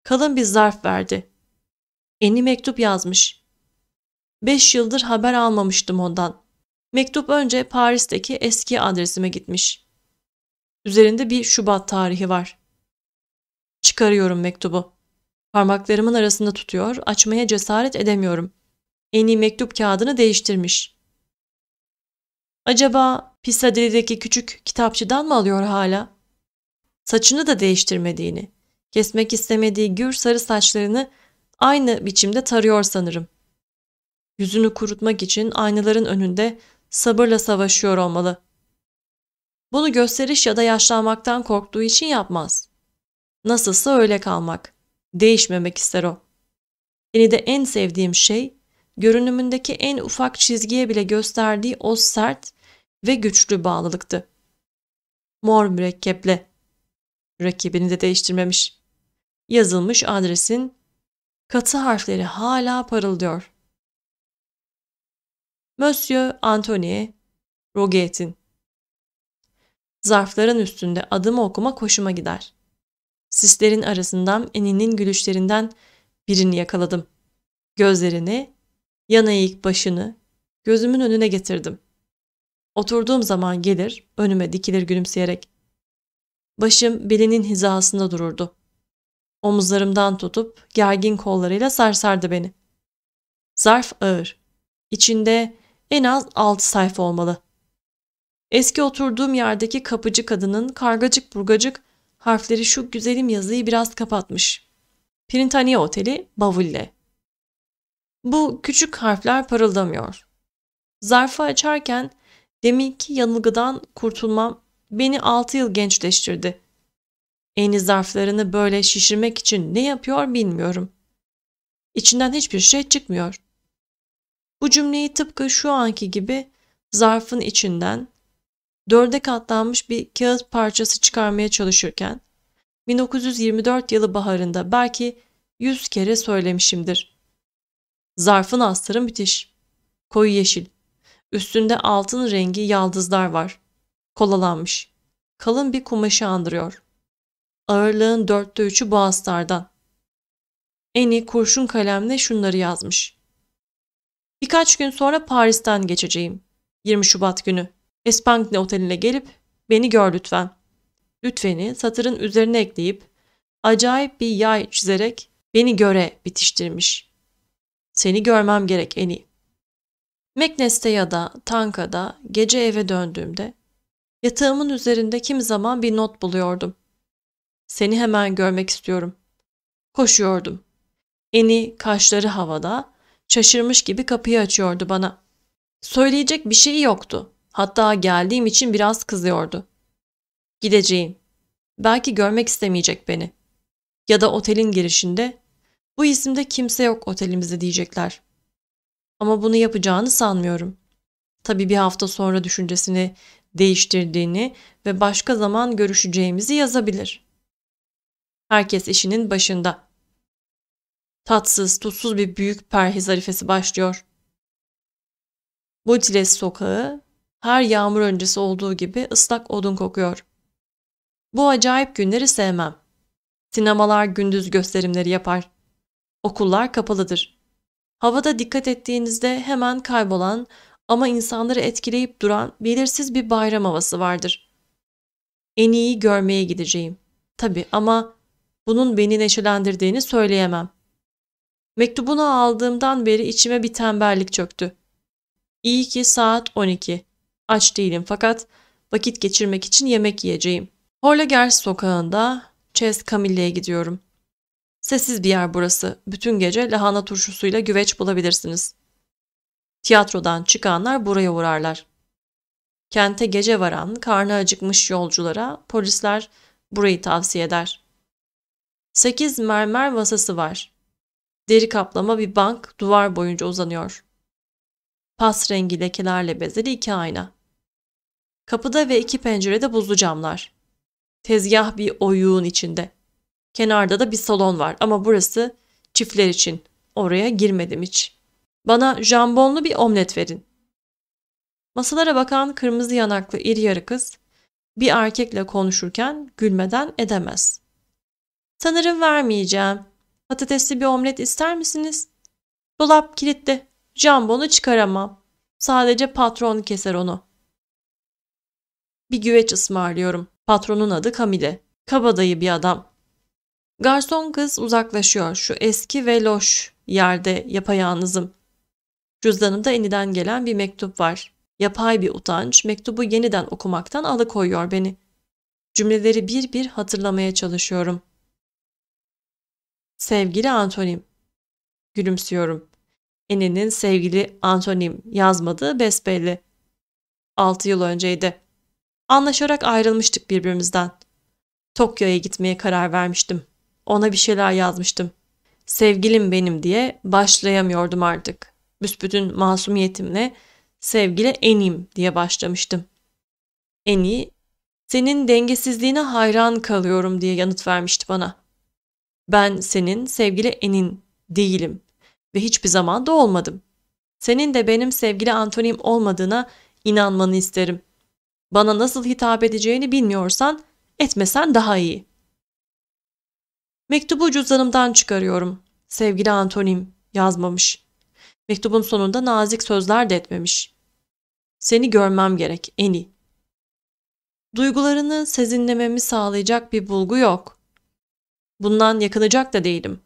A: Kalın bir zarf verdi. Eni mektup yazmış. Beş yıldır haber almamıştım ondan. Mektup önce Paris'teki eski adresime gitmiş. Üzerinde bir Şubat tarihi var. Çıkarıyorum mektubu. Parmaklarımın arasında tutuyor, açmaya cesaret edemiyorum. En iyi mektup kağıdını değiştirmiş. Acaba Pisadeli'deki küçük kitapçıdan mı alıyor hala? Saçını da değiştirmediğini, kesmek istemediği gür sarı saçlarını aynı biçimde tarıyor sanırım. Yüzünü kurutmak için aynaların önünde sabırla savaşıyor olmalı. Bunu gösteriş ya da yaşlanmaktan korktuğu için yapmaz. Nasılsa öyle kalmak. Değişmemek ister o. Beni de en sevdiğim şey görünümündeki en ufak çizgiye bile gösterdiği o sert ve güçlü bağlılıktı. Mor mürekkeple. Rakibini de değiştirmemiş. Yazılmış adresin katı harfleri hala parıldıyor. Monsieur Anthony Roget'in. Zarfların üstünde adımı okuma hoşuma gider. Sislerin arasından eninin gülüşlerinden birini yakaladım. Gözlerini, yana eğik başını gözümün önüne getirdim. Oturduğum zaman gelir, önüme dikilir gülümseyerek. Başım belinin hizasında dururdu. Omuzlarımdan tutup gergin kollarıyla sarsardı beni. Zarf ağır. İçinde en az altı sayfa olmalı. Eski oturduğum yerdeki kapıcı kadının kargacık burgacık harfleri şu güzelim yazıyı biraz kapatmış. Printania Oteli bavulle. Bu küçük harfler parıldamıyor. Zarfı açarken deminki yanılgıdan kurtulmam beni 6 yıl gençleştirdi. Eni zarflarını böyle şişirmek için ne yapıyor bilmiyorum. İçinden hiçbir şey çıkmıyor. Bu cümleyi tıpkı şu anki gibi zarfın içinden dörde katlanmış bir kağıt parçası çıkarmaya çalışırken 1924 yılı baharında belki yüz kere söylemişimdir. Zarfın astarı müthiş. Koyu yeşil. Üstünde altın rengi yaldızlar var. Kolalanmış. Kalın bir kumaşı andırıyor. Ağırlığın dörtte üçü bu astardan. Eni kurşun kalemle şunları yazmış. Birkaç gün sonra Paris'ten geçeceğim. 20 Şubat günü. Espagne oteline gelip beni gör lütfen. Lütfeni satırın üzerine ekleyip acayip bir yay çizerek beni göre bitiştirmiş. Seni görmem gerek Eni. Meknes'te ya da Tanka'da gece eve döndüğümde yatağımın üzerinde kimi zaman bir not buluyordum. Seni hemen görmek istiyorum. Koşuyordum. Eni kaşları havada, şaşırmış gibi kapıyı açıyordu bana. Söyleyecek bir şey yoktu. Hatta geldiğim için biraz kızıyordu. Gideceğim. Belki görmek istemeyecek beni. Ya da otelin girişinde bu isimde kimse yok otelimizde diyecekler. Ama bunu yapacağını sanmıyorum. Tabii bir hafta sonra düşüncesini değiştirdiğini ve başka zaman görüşeceğimizi yazabilir. Herkes işinin başında. Tatsız, tutsuz bir büyük perhiz arifesi başlıyor. Butiles sokağı her yağmur öncesi olduğu gibi ıslak odun kokuyor. Bu acayip günleri sevmem. Sinemalar gündüz gösterimleri yapar. Okullar kapalıdır. Havada dikkat ettiğinizde hemen kaybolan ama insanları etkileyip duran belirsiz bir bayram havası vardır. En iyi görmeye gideceğim. Tabii ama bunun beni neşelendirdiğini söyleyemem. Mektubunu aldığımdan beri içime bir tembellik çöktü. İyi ki saat 12. Aç değilim fakat vakit geçirmek için yemek yiyeceğim. Horlegers sokağında Ches Camille'ye gidiyorum. Sessiz bir yer burası. Bütün gece lahana turşusuyla güveç bulabilirsiniz. Tiyatrodan çıkanlar buraya uğrarlar. Kente gece varan, karnı acıkmış yolculara polisler burayı tavsiye eder. Sekiz mermer vasası var. Deri kaplama bir bank duvar boyunca uzanıyor. Pas rengi lekelerle bezeli iki ayna. Kapıda ve iki pencerede buzlu camlar. Tezgah bir oyuğun içinde. Kenarda da bir salon var ama burası çiftler için. Oraya girmedim hiç. Bana jambonlu bir omlet verin. Masalara bakan kırmızı yanaklı iri yarı kız bir erkekle konuşurken gülmeden edemez. Sanırım vermeyeceğim. Patatesli bir omlet ister misiniz? Dolap kilitli. Jambonu çıkaramam. Sadece patron keser onu. Bir güveç ısmarlıyorum. Patronun adı Kamile. Kabadayı bir adam. Garson kız uzaklaşıyor. Şu eski ve loş yerde yapayalnızım. Cüzdanımda eniden gelen bir mektup var. Yapay bir utanç mektubu yeniden okumaktan alıkoyuyor beni. Cümleleri bir bir hatırlamaya çalışıyorum. Sevgili Antonim. Gülümsüyorum. Eninin sevgili Antonim yazmadığı besbelli. Altı yıl önceydi. Anlaşarak ayrılmıştık birbirimizden. Tokyo'ya gitmeye karar vermiştim. Ona bir şeyler yazmıştım. Sevgilim benim diye başlayamıyordum artık. Büsbütün masumiyetimle sevgili enim diye başlamıştım. Eni, senin dengesizliğine hayran kalıyorum diye yanıt vermişti bana. Ben senin sevgili enin değilim ve hiçbir zaman da olmadım. Senin de benim sevgili Antonim olmadığına inanmanı isterim.'' Bana nasıl hitap edeceğini bilmiyorsan etmesen daha iyi. Mektubu cüzdanımdan çıkarıyorum. Sevgili Antonim yazmamış. Mektubun sonunda nazik sözler de etmemiş. Seni görmem gerek Eni. Duygularını sezinlememi sağlayacak bir bulgu yok. Bundan yakınacak da değilim.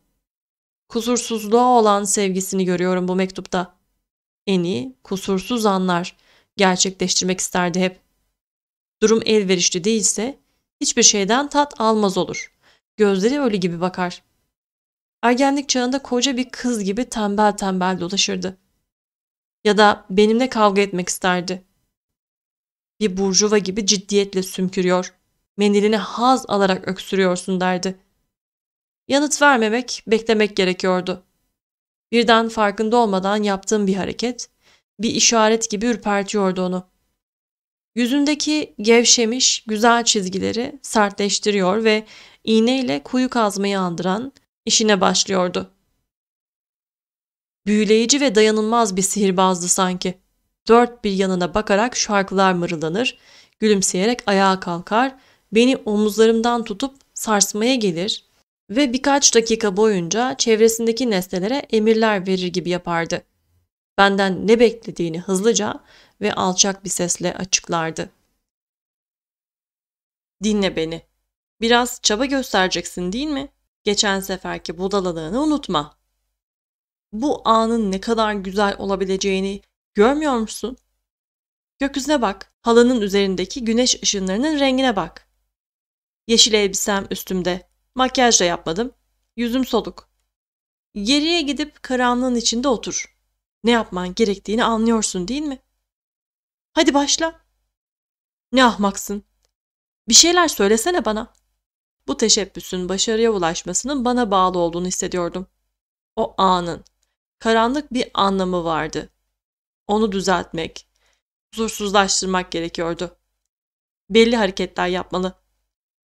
A: Kusursuzluğa olan sevgisini görüyorum bu mektupta. Eni kusursuz anlar gerçekleştirmek isterdi hep. Durum elverişli değilse hiçbir şeyden tat almaz olur. Gözleri ölü gibi bakar. Ergenlik çağında koca bir kız gibi tembel tembel dolaşırdı. Ya da benimle kavga etmek isterdi. Bir burjuva gibi ciddiyetle sümkürüyor. Mendilini haz alarak öksürüyorsun derdi. Yanıt vermemek, beklemek gerekiyordu. Birden farkında olmadan yaptığım bir hareket, bir işaret gibi ürpertiyordu onu. Yüzündeki gevşemiş güzel çizgileri sertleştiriyor ve iğneyle kuyu kazmayı andıran işine başlıyordu. Büyüleyici ve dayanılmaz bir sihirbazdı sanki. Dört bir yanına bakarak şarkılar mırıldanır, gülümseyerek ayağa kalkar, beni omuzlarımdan tutup sarsmaya gelir ve birkaç dakika boyunca çevresindeki nesnelere emirler verir gibi yapardı. Benden ne beklediğini hızlıca ve alçak bir sesle açıklardı. Dinle beni. Biraz çaba göstereceksin değil mi? Geçen seferki budalalığını unutma. Bu anın ne kadar güzel olabileceğini görmüyor musun? Gökyüzüne bak, halının üzerindeki güneş ışınlarının rengine bak. Yeşil elbisem üstümde, makyaj da yapmadım, yüzüm soluk. Geriye gidip karanlığın içinde otur. Ne yapman gerektiğini anlıyorsun değil mi? Hadi başla. Ne ahmaksın. Bir şeyler söylesene bana. Bu teşebbüsün başarıya ulaşmasının bana bağlı olduğunu hissediyordum. O anın karanlık bir anlamı vardı. Onu düzeltmek, huzursuzlaştırmak gerekiyordu. Belli hareketler yapmalı.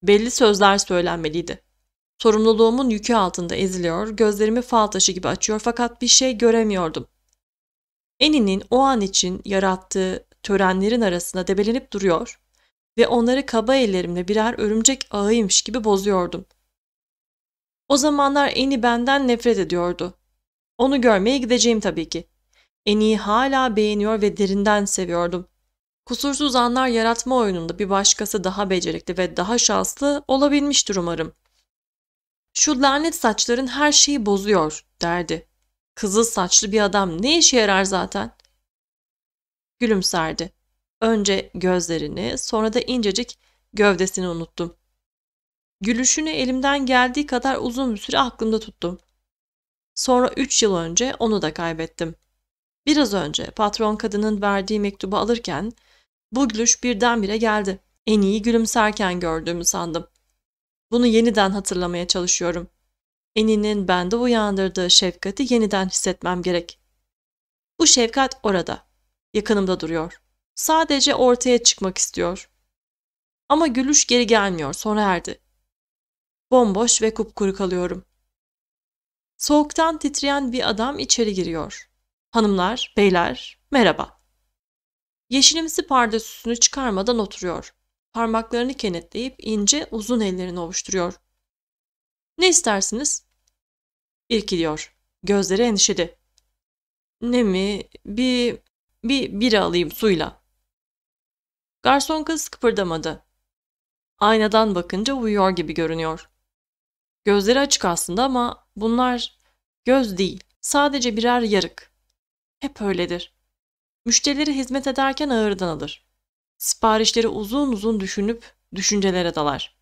A: Belli sözler söylenmeliydi. Sorumluluğumun yükü altında eziliyor, gözlerimi fal taşı gibi açıyor fakat bir şey göremiyordum. Eni'nin o an için yarattığı törenlerin arasında debelenip duruyor ve onları kaba ellerimle birer örümcek ağıymış gibi bozuyordum. O zamanlar Eni benden nefret ediyordu. Onu görmeye gideceğim tabii ki. Eni'yi hala beğeniyor ve derinden seviyordum. Kusursuz anlar yaratma oyununda bir başkası daha becerikli ve daha şanslı olabilmiştir umarım. Şu lanet saçların her şeyi bozuyor derdi. Kızıl saçlı bir adam ne işe yarar zaten? Gülümserdi. Önce gözlerini, sonra da incecik gövdesini unuttum. Gülüşünü elimden geldiği kadar uzun bir süre aklımda tuttum. Sonra üç yıl önce onu da kaybettim. Biraz önce patron kadının verdiği mektubu alırken bu gülüş birdenbire geldi. En iyi gülümserken gördüğümü sandım. Bunu yeniden hatırlamaya çalışıyorum. Eninin bende uyandırdığı şefkati yeniden hissetmem gerek. Bu şefkat orada yakınımda duruyor. Sadece ortaya çıkmak istiyor. Ama gülüş geri gelmiyor, sona erdi. Bomboş ve kupkuru kalıyorum. Soğuktan titreyen bir adam içeri giriyor. Hanımlar, beyler, merhaba. Yeşilimsi pardesüsünü çıkarmadan oturuyor. Parmaklarını kenetleyip ince uzun ellerini ovuşturuyor. Ne istersiniz? İrkiliyor. Gözleri endişeli. Ne mi? Bir bir bira alayım suyla. Garson kız kıpırdamadı. Aynadan bakınca uyuyor gibi görünüyor. Gözleri açık aslında ama bunlar göz değil, sadece birer yarık. Hep öyledir. Müşterileri hizmet ederken ağırdan alır. Siparişleri uzun uzun düşünüp düşüncelere dalar.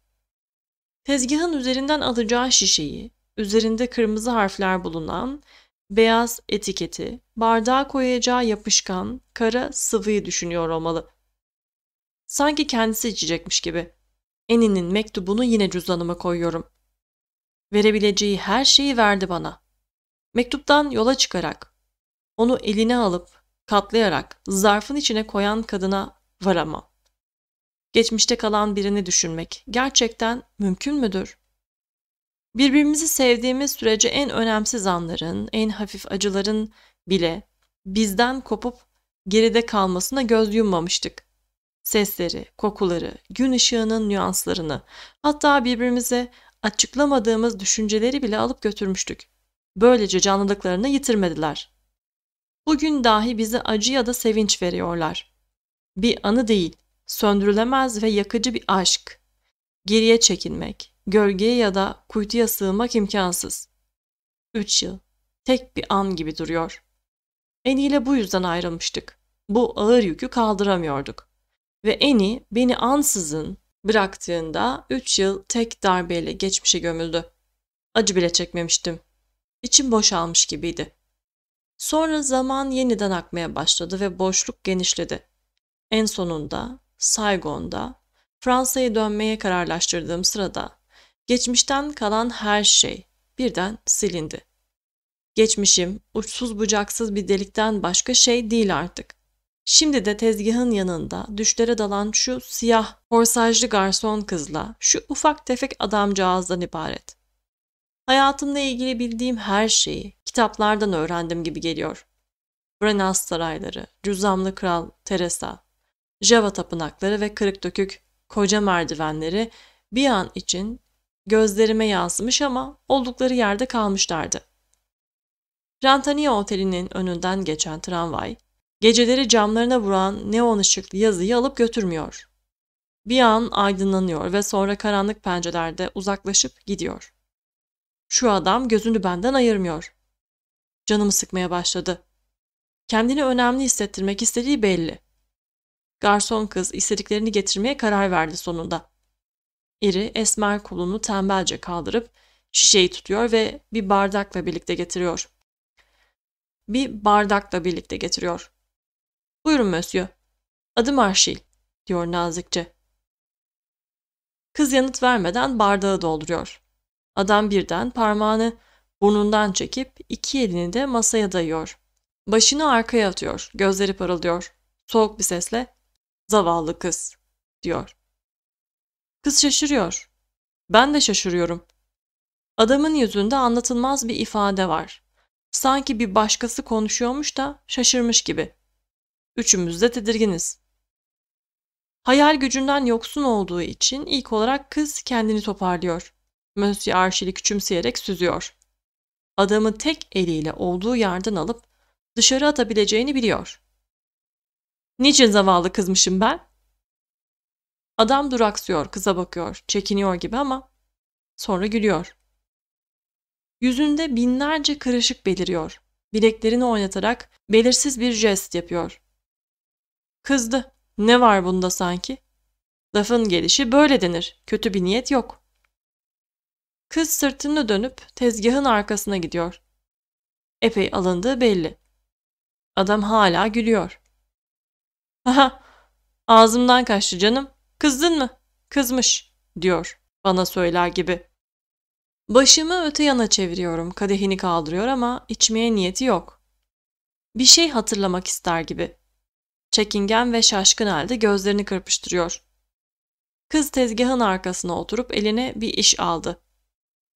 A: Tezgahın üzerinden alacağı şişeyi, üzerinde kırmızı harfler bulunan beyaz etiketi, bardağa koyacağı yapışkan, kara sıvıyı düşünüyor olmalı. Sanki kendisi içecekmiş gibi. Eni'nin mektubunu yine cüzdanıma koyuyorum. Verebileceği her şeyi verdi bana. Mektuptan yola çıkarak, onu eline alıp, katlayarak, zarfın içine koyan kadına varamam. Geçmişte kalan birini düşünmek gerçekten mümkün müdür?'' Birbirimizi sevdiğimiz sürece en önemsiz anların, en hafif acıların bile bizden kopup geride kalmasına göz yummamıştık. Sesleri, kokuları, gün ışığının nüanslarını, hatta birbirimize açıklamadığımız düşünceleri bile alıp götürmüştük. Böylece canlılıklarını yitirmediler. Bugün dahi bize acı ya da sevinç veriyorlar. Bir anı değil, söndürülemez ve yakıcı bir aşk, Geriye çekilmek, gölgeye ya da kuytuya sığınmak imkansız. Üç yıl, tek bir an gibi duruyor. Eni ile bu yüzden ayrılmıştık. Bu ağır yükü kaldıramıyorduk. Ve Eni beni ansızın bıraktığında üç yıl tek darbeyle geçmişe gömüldü. Acı bile çekmemiştim. İçim boşalmış gibiydi. Sonra zaman yeniden akmaya başladı ve boşluk genişledi. En sonunda Saigon'da Fransa'ya dönmeye kararlaştırdığım sırada geçmişten kalan her şey birden silindi. Geçmişim uçsuz bucaksız bir delikten başka şey değil artık. Şimdi de tezgahın yanında düşlere dalan şu siyah korsajlı garson kızla şu ufak tefek adamcağızdan ibaret. Hayatımla ilgili bildiğim her şeyi kitaplardan öğrendim gibi geliyor. Renas sarayları, cüzamlı kral Teresa, Java tapınakları ve kırık dökük koca merdivenleri bir an için gözlerime yansımış ama oldukları yerde kalmışlardı. Rantania Oteli'nin önünden geçen tramvay, geceleri camlarına vuran neon ışıklı yazıyı alıp götürmüyor. Bir an aydınlanıyor ve sonra karanlık pencerelerde uzaklaşıp gidiyor. Şu adam gözünü benden ayırmıyor. Canımı sıkmaya başladı. Kendini önemli hissettirmek istediği belli. Garson kız istediklerini getirmeye karar verdi sonunda. İri esmer kolunu tembelce kaldırıp şişeyi tutuyor ve bir bardakla birlikte getiriyor. Bir bardakla birlikte getiriyor. Buyurun Mösyö. Adım Arşil, diyor nazikçe. Kız yanıt vermeden bardağı dolduruyor. Adam birden parmağını burnundan çekip iki elini de masaya dayıyor. Başını arkaya atıyor, gözleri parıldıyor. Soğuk bir sesle Zavallı kız, diyor. Kız şaşırıyor. Ben de şaşırıyorum. Adamın yüzünde anlatılmaz bir ifade var. Sanki bir başkası konuşuyormuş da şaşırmış gibi. Üçümüz de tedirginiz. Hayal gücünden yoksun olduğu için ilk olarak kız kendini toparlıyor. Monsieur Arşil'i küçümseyerek süzüyor. Adamı tek eliyle olduğu yerden alıp dışarı atabileceğini biliyor. Niçin zavallı kızmışım ben? Adam duraksıyor, kıza bakıyor, çekiniyor gibi ama sonra gülüyor. Yüzünde binlerce kırışık beliriyor. Bileklerini oynatarak belirsiz bir jest yapıyor. Kızdı. Ne var bunda sanki? Lafın gelişi böyle denir. Kötü bir niyet yok. Kız sırtını dönüp tezgahın arkasına gidiyor. Epey alındığı belli. Adam hala gülüyor. Aha, ağzımdan kaçtı canım. Kızdın mı? Kızmış, diyor bana söyler gibi. Başımı öte yana çeviriyorum, kadehini kaldırıyor ama içmeye niyeti yok. Bir şey hatırlamak ister gibi. Çekingen ve şaşkın halde gözlerini kırpıştırıyor. Kız tezgahın arkasına oturup eline bir iş aldı.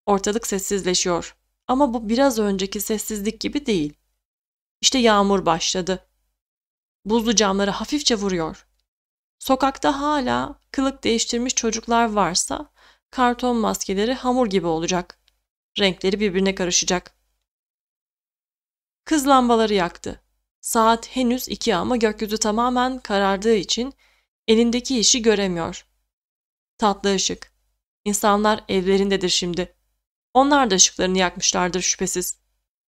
A: Ortalık sessizleşiyor. Ama bu biraz önceki sessizlik gibi değil. İşte yağmur başladı. Buzlu camları hafifçe vuruyor. Sokakta hala kılık değiştirmiş çocuklar varsa karton maskeleri hamur gibi olacak. Renkleri birbirine karışacak. Kız lambaları yaktı. Saat henüz iki ama gökyüzü tamamen karardığı için elindeki işi göremiyor. Tatlı ışık. İnsanlar evlerindedir şimdi. Onlar da ışıklarını yakmışlardır şüphesiz.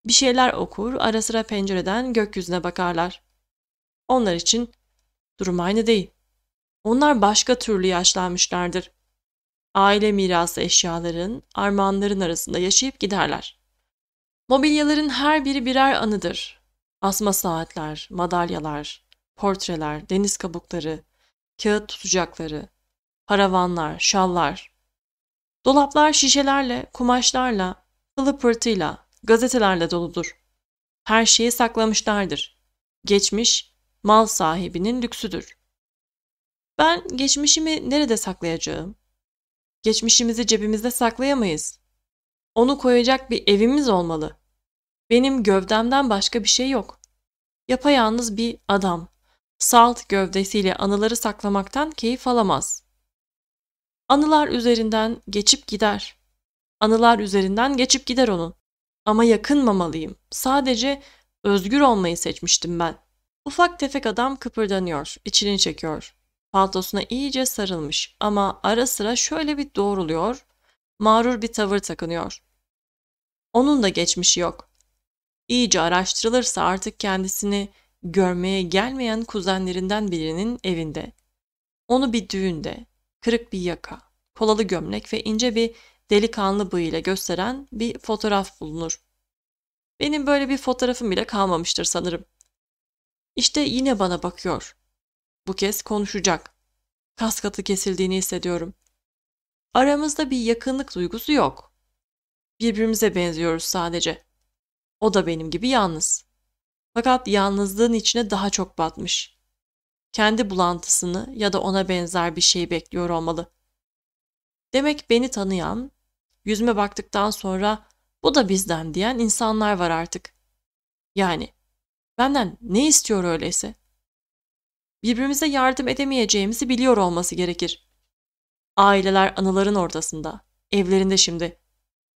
A: Bir şeyler okur, ara sıra pencereden gökyüzüne bakarlar. Onlar için durum aynı değil. Onlar başka türlü yaşlanmışlardır. Aile mirası eşyaların, armağanların arasında yaşayıp giderler. Mobilyaların her biri birer anıdır. Asma saatler, madalyalar, portreler, deniz kabukları, kağıt tutacakları, paravanlar, şallar. Dolaplar şişelerle, kumaşlarla, pılı pırtıyla, gazetelerle doludur. Her şeyi saklamışlardır. Geçmiş mal sahibinin lüksüdür. Ben geçmişimi nerede saklayacağım? Geçmişimizi cebimizde saklayamayız. Onu koyacak bir evimiz olmalı. Benim gövdemden başka bir şey yok. Yapayalnız bir adam. Salt gövdesiyle anıları saklamaktan keyif alamaz. Anılar üzerinden geçip gider. Anılar üzerinden geçip gider onun. Ama yakınmamalıyım. Sadece özgür olmayı seçmiştim ben.'' Ufak tefek adam kıpırdanıyor, içini çekiyor. Paltosuna iyice sarılmış ama ara sıra şöyle bir doğruluyor, mağrur bir tavır takınıyor. Onun da geçmişi yok. İyice araştırılırsa artık kendisini görmeye gelmeyen kuzenlerinden birinin evinde. Onu bir düğünde, kırık bir yaka, kolalı gömlek ve ince bir delikanlı bıyığıyla gösteren bir fotoğraf bulunur. Benim böyle bir fotoğrafım bile kalmamıştır sanırım. İşte yine bana bakıyor. Bu kez konuşacak. Kaskatı kesildiğini hissediyorum. Aramızda bir yakınlık duygusu yok. Birbirimize benziyoruz sadece. O da benim gibi yalnız. Fakat yalnızlığın içine daha çok batmış. Kendi bulantısını ya da ona benzer bir şey bekliyor olmalı. Demek beni tanıyan, yüzüme baktıktan sonra bu da bizden diyen insanlar var artık. Yani Benden ne istiyor öyleyse? Birbirimize yardım edemeyeceğimizi biliyor olması gerekir. Aileler anıların ortasında, evlerinde şimdi.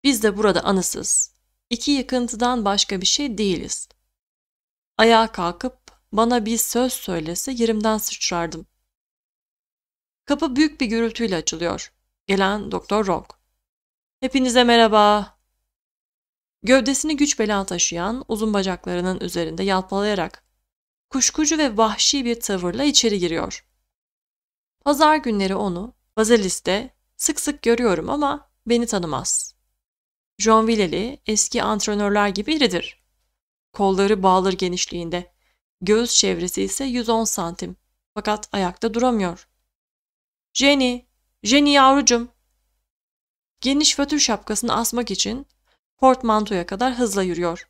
A: Biz de burada anısız. İki yıkıntıdan başka bir şey değiliz. Ayağa kalkıp bana bir söz söylese yerimden sıçrardım. Kapı büyük bir gürültüyle açılıyor. Gelen Doktor Rock. Hepinize merhaba. Gövdesini güç bela taşıyan, uzun bacaklarının üzerinde yalpalayarak kuşkucu ve vahşi bir tavırla içeri giriyor. Pazar günleri onu Bazilis'te sık sık görüyorum ama beni tanımaz. John Villeli eski antrenörler gibi iridir. Kolları bağlır genişliğinde. Göğüs çevresi ise 110 santim. Fakat ayakta duramıyor. Jenny, Jenny yavrucum. Geniş fötür şapkasını asmak için portmantoya kadar hızla yürüyor.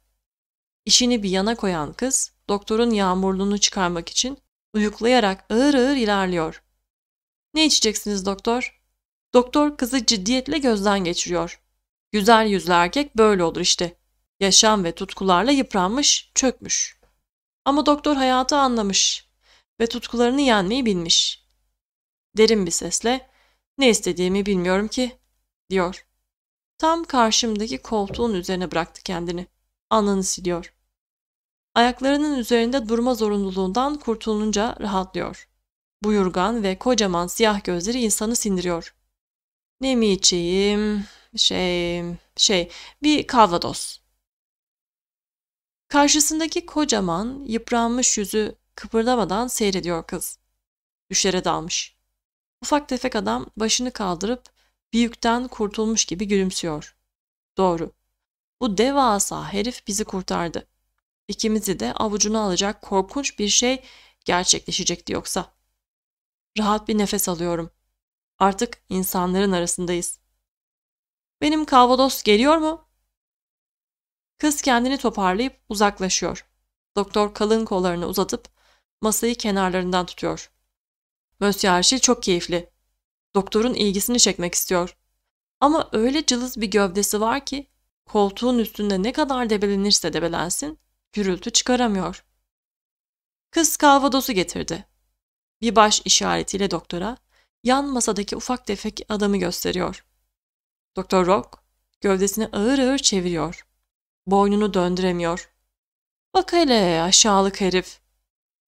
A: İşini bir yana koyan kız, doktorun yağmurluğunu çıkarmak için uyuklayarak ağır ağır ilerliyor. Ne içeceksiniz doktor? Doktor kızı ciddiyetle gözden geçiriyor. Güzel yüzlü erkek böyle olur işte. Yaşam ve tutkularla yıpranmış, çökmüş. Ama doktor hayatı anlamış ve tutkularını yenmeyi bilmiş. Derin bir sesle, ne istediğimi bilmiyorum ki, diyor. Tam karşımdaki koltuğun üzerine bıraktı kendini. Alnını siliyor. Ayaklarının üzerinde durma zorunluluğundan kurtulunca rahatlıyor. Buyurgan ve kocaman siyah gözleri insanı sindiriyor. Ne mi içeyim? Şey, şey, bir kavados. Karşısındaki kocaman, yıpranmış yüzü kıpırdamadan seyrediyor kız. Düşlere dalmış. Ufak tefek adam başını kaldırıp bir yükten kurtulmuş gibi gülümsüyor. Doğru. Bu devasa herif bizi kurtardı. İkimizi de avucuna alacak korkunç bir şey gerçekleşecekti yoksa. Rahat bir nefes alıyorum. Artık insanların arasındayız. Benim Kalvados geliyor mu? Kız kendini toparlayıp uzaklaşıyor. Doktor kalın kollarını uzatıp masayı kenarlarından tutuyor. Monsieur Arşil çok keyifli. Doktorun ilgisini çekmek istiyor. Ama öyle cılız bir gövdesi var ki koltuğun üstünde ne kadar debelenirse debelensin gürültü çıkaramıyor. Kız kalvadosu getirdi. Bir baş işaretiyle doktora yan masadaki ufak tefek adamı gösteriyor. Doktor Rock gövdesini ağır ağır çeviriyor. Boynunu döndüremiyor. Bak hele aşağılık herif.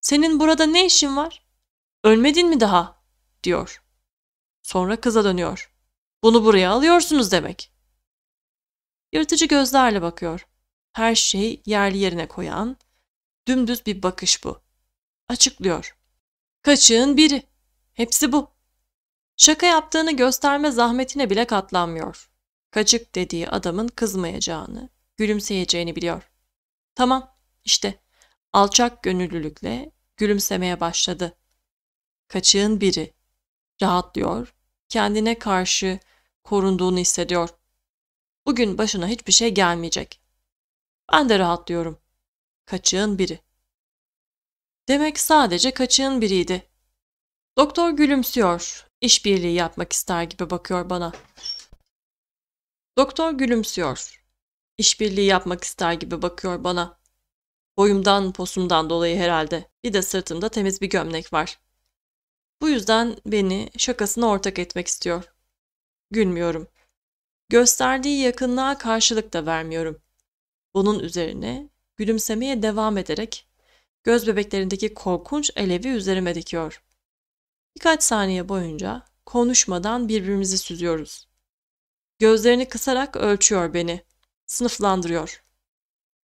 A: Senin burada ne işin var? Ölmedin mi daha? diyor. Sonra kıza dönüyor. Bunu buraya alıyorsunuz demek. Yırtıcı gözlerle bakıyor. Her şeyi yerli yerine koyan, dümdüz bir bakış bu. Açıklıyor. Kaçığın biri. Hepsi bu. Şaka yaptığını gösterme zahmetine bile katlanmıyor. Kaçık dediği adamın kızmayacağını, gülümseyeceğini biliyor. Tamam, işte alçak gönüllülükle gülümsemeye başladı. Kaçığın biri. Rahatlıyor, kendine karşı korunduğunu hissediyor. Bugün başına hiçbir şey gelmeyecek. Ben de rahatlıyorum. Kaçığın biri. Demek sadece kaçığın biriydi. Doktor gülümsüyor. İşbirliği yapmak ister gibi bakıyor bana. Doktor gülümsüyor. İşbirliği yapmak ister gibi bakıyor bana. Boyumdan, posumdan dolayı herhalde. Bir de sırtımda temiz bir gömlek var. Bu yüzden beni şakasına ortak etmek istiyor. Gülmüyorum. Gösterdiği yakınlığa karşılık da vermiyorum. Bunun üzerine gülümsemeye devam ederek göz bebeklerindeki korkunç elevi üzerime dikiyor. Birkaç saniye boyunca konuşmadan birbirimizi süzüyoruz. Gözlerini kısarak ölçüyor beni. Sınıflandırıyor.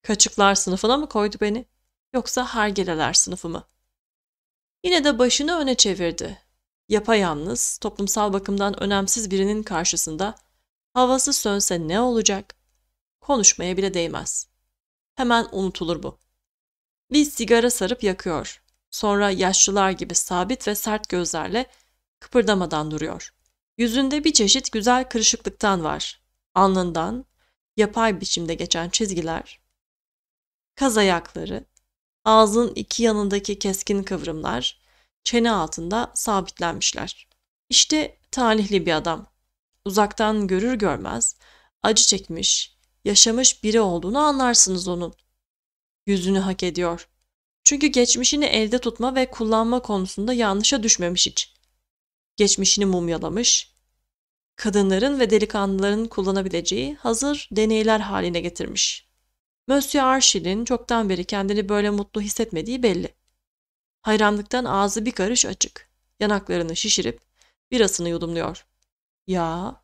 A: Kaçıklar sınıfına mı koydu beni? Yoksa hergeleler sınıfı mı?'' Yine de başını öne çevirdi. Yapayalnız, toplumsal bakımdan önemsiz birinin karşısında havası sönse ne olacak? Konuşmaya bile değmez. Hemen unutulur bu. Bir sigara sarıp yakıyor. Sonra yaşlılar gibi sabit ve sert gözlerle kıpırdamadan duruyor. Yüzünde bir çeşit güzel kırışıklıktan var. Alnından yapay biçimde geçen çizgiler, kaz ayakları, ağzın iki yanındaki keskin kıvrımlar çene altında sabitlenmişler. İşte talihli bir adam. Uzaktan görür görmez acı çekmiş, yaşamış biri olduğunu anlarsınız onun. Yüzünü hak ediyor. Çünkü geçmişini elde tutma ve kullanma konusunda yanlışa düşmemiş hiç. Geçmişini mumyalamış, kadınların ve delikanlıların kullanabileceği hazır deneyler haline getirmiş.'' Monsieur Arşil'in çoktan beri kendini böyle mutlu hissetmediği belli. Hayranlıktan ağzı bir karış açık. Yanaklarını şişirip birasını yudumluyor. Ya.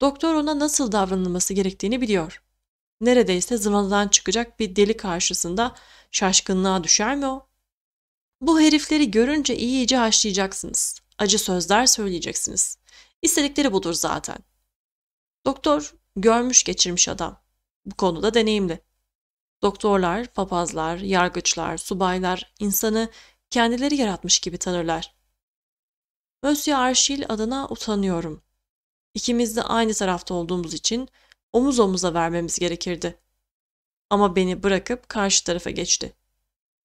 A: Doktor ona nasıl davranılması gerektiğini biliyor. Neredeyse zıvanadan çıkacak bir deli karşısında şaşkınlığa düşer mi o? Bu herifleri görünce iyice haşlayacaksınız. Acı sözler söyleyeceksiniz. İstedikleri budur zaten. Doktor görmüş geçirmiş adam bu konuda deneyimli. Doktorlar, papazlar, yargıçlar, subaylar insanı kendileri yaratmış gibi tanırlar. Monsieur Arşil adına utanıyorum. İkimiz de aynı tarafta olduğumuz için omuz omuza vermemiz gerekirdi. Ama beni bırakıp karşı tarafa geçti.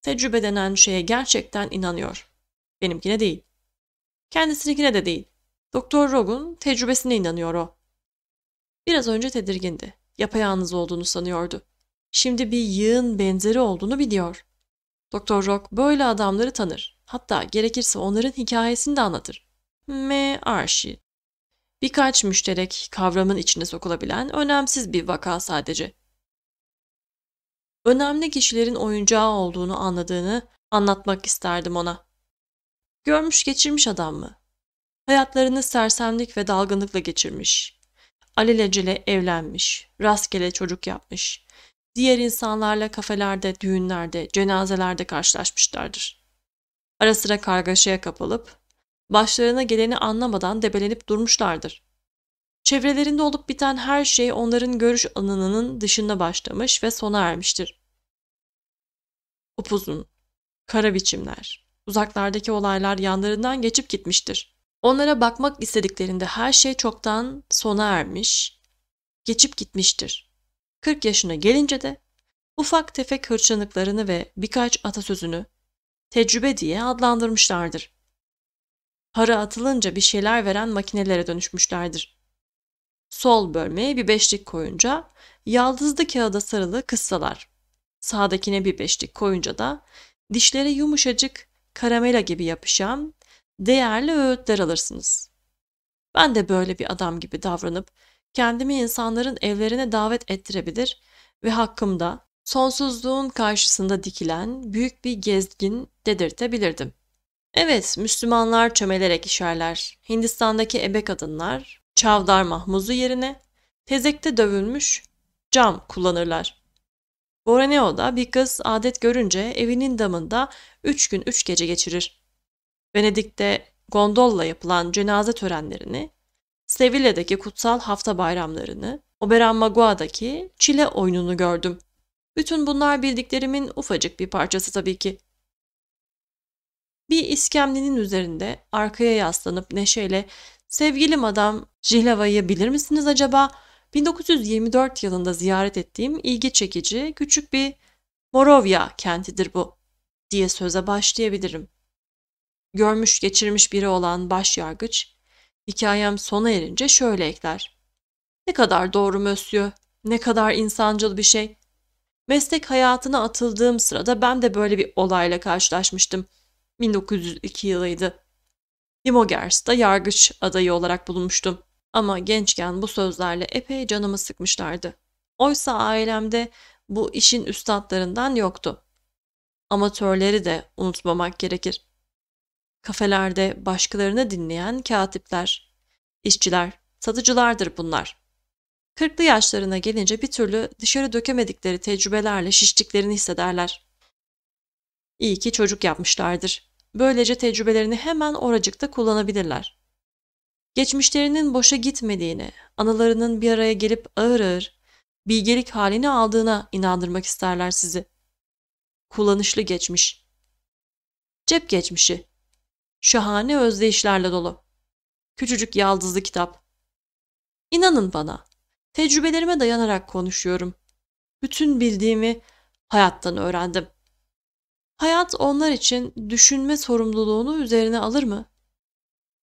A: Tecrübe denen şeye gerçekten inanıyor. Benimkine değil. Kendisininkine de değil. Doktor Rogun tecrübesine inanıyor o. Biraz önce tedirgindi yapayalnız olduğunu sanıyordu. Şimdi bir yığın benzeri olduğunu biliyor. Doktor Rock böyle adamları tanır. Hatta gerekirse onların hikayesini de anlatır. M. Arşi. Birkaç müşterek kavramın içine sokulabilen önemsiz bir vaka sadece. Önemli kişilerin oyuncağı olduğunu anladığını anlatmak isterdim ona. Görmüş geçirmiş adam mı? Hayatlarını sersemlik ve dalgınlıkla geçirmiş alelacele evlenmiş, rastgele çocuk yapmış. Diğer insanlarla kafelerde, düğünlerde, cenazelerde karşılaşmışlardır. Ara sıra kargaşaya kapılıp, başlarına geleni anlamadan debelenip durmuşlardır. Çevrelerinde olup biten her şey onların görüş alanının dışında başlamış ve sona ermiştir. Upuzun, kara biçimler, uzaklardaki olaylar yanlarından geçip gitmiştir. Onlara bakmak istediklerinde her şey çoktan sona ermiş, geçip gitmiştir. 40 yaşına gelince de ufak tefek hırçınlıklarını ve birkaç atasözünü tecrübe diye adlandırmışlardır. Para atılınca bir şeyler veren makinelere dönüşmüşlerdir. Sol bölmeye bir beşlik koyunca yaldızlı kağıda sarılı kıssalar. Sağdakine bir beşlik koyunca da dişlere yumuşacık karamela gibi yapışan değerli öğütler alırsınız. Ben de böyle bir adam gibi davranıp kendimi insanların evlerine davet ettirebilir ve hakkımda sonsuzluğun karşısında dikilen büyük bir gezgin dedirtebilirdim. Evet, Müslümanlar çömelerek işerler. Hindistan'daki ebe kadınlar çavdar mahmuzu yerine tezekte dövülmüş cam kullanırlar. Borneo'da bir kız adet görünce evinin damında üç gün üç gece geçirir. Venedik'te gondolla yapılan cenaze törenlerini, Sevilla'daki kutsal hafta bayramlarını, Oberammagua'daki çile oyununu gördüm. Bütün bunlar bildiklerimin ufacık bir parçası tabii ki. Bir iskemlinin üzerinde arkaya yaslanıp neşeyle sevgili madam Jihlava'yı bilir misiniz acaba? 1924 yılında ziyaret ettiğim ilgi çekici küçük bir Morovya kentidir bu diye söze başlayabilirim görmüş geçirmiş biri olan başyargıç, hikayem sona erince şöyle ekler. Ne kadar doğru Mösyö, ne kadar insancıl bir şey. Meslek hayatına atıldığım sırada ben de böyle bir olayla karşılaşmıştım. 1902 yılıydı. Limogers'ta yargıç adayı olarak bulunmuştum. Ama gençken bu sözlerle epey canımı sıkmışlardı. Oysa ailemde bu işin üstadlarından yoktu. Amatörleri de unutmamak gerekir. Kafelerde başkalarını dinleyen katipler, işçiler, satıcılardır bunlar. Kırklı yaşlarına gelince bir türlü dışarı dökemedikleri tecrübelerle şiştiklerini hissederler. İyi ki çocuk yapmışlardır. Böylece tecrübelerini hemen oracıkta kullanabilirler. Geçmişlerinin boşa gitmediğini, anılarının bir araya gelip ağır ağır bilgelik halini aldığına inandırmak isterler sizi. Kullanışlı geçmiş. Cep geçmişi şahane özdeyişlerle dolu. Küçücük yaldızlı kitap. İnanın bana, tecrübelerime dayanarak konuşuyorum. Bütün bildiğimi hayattan öğrendim. Hayat onlar için düşünme sorumluluğunu üzerine alır mı?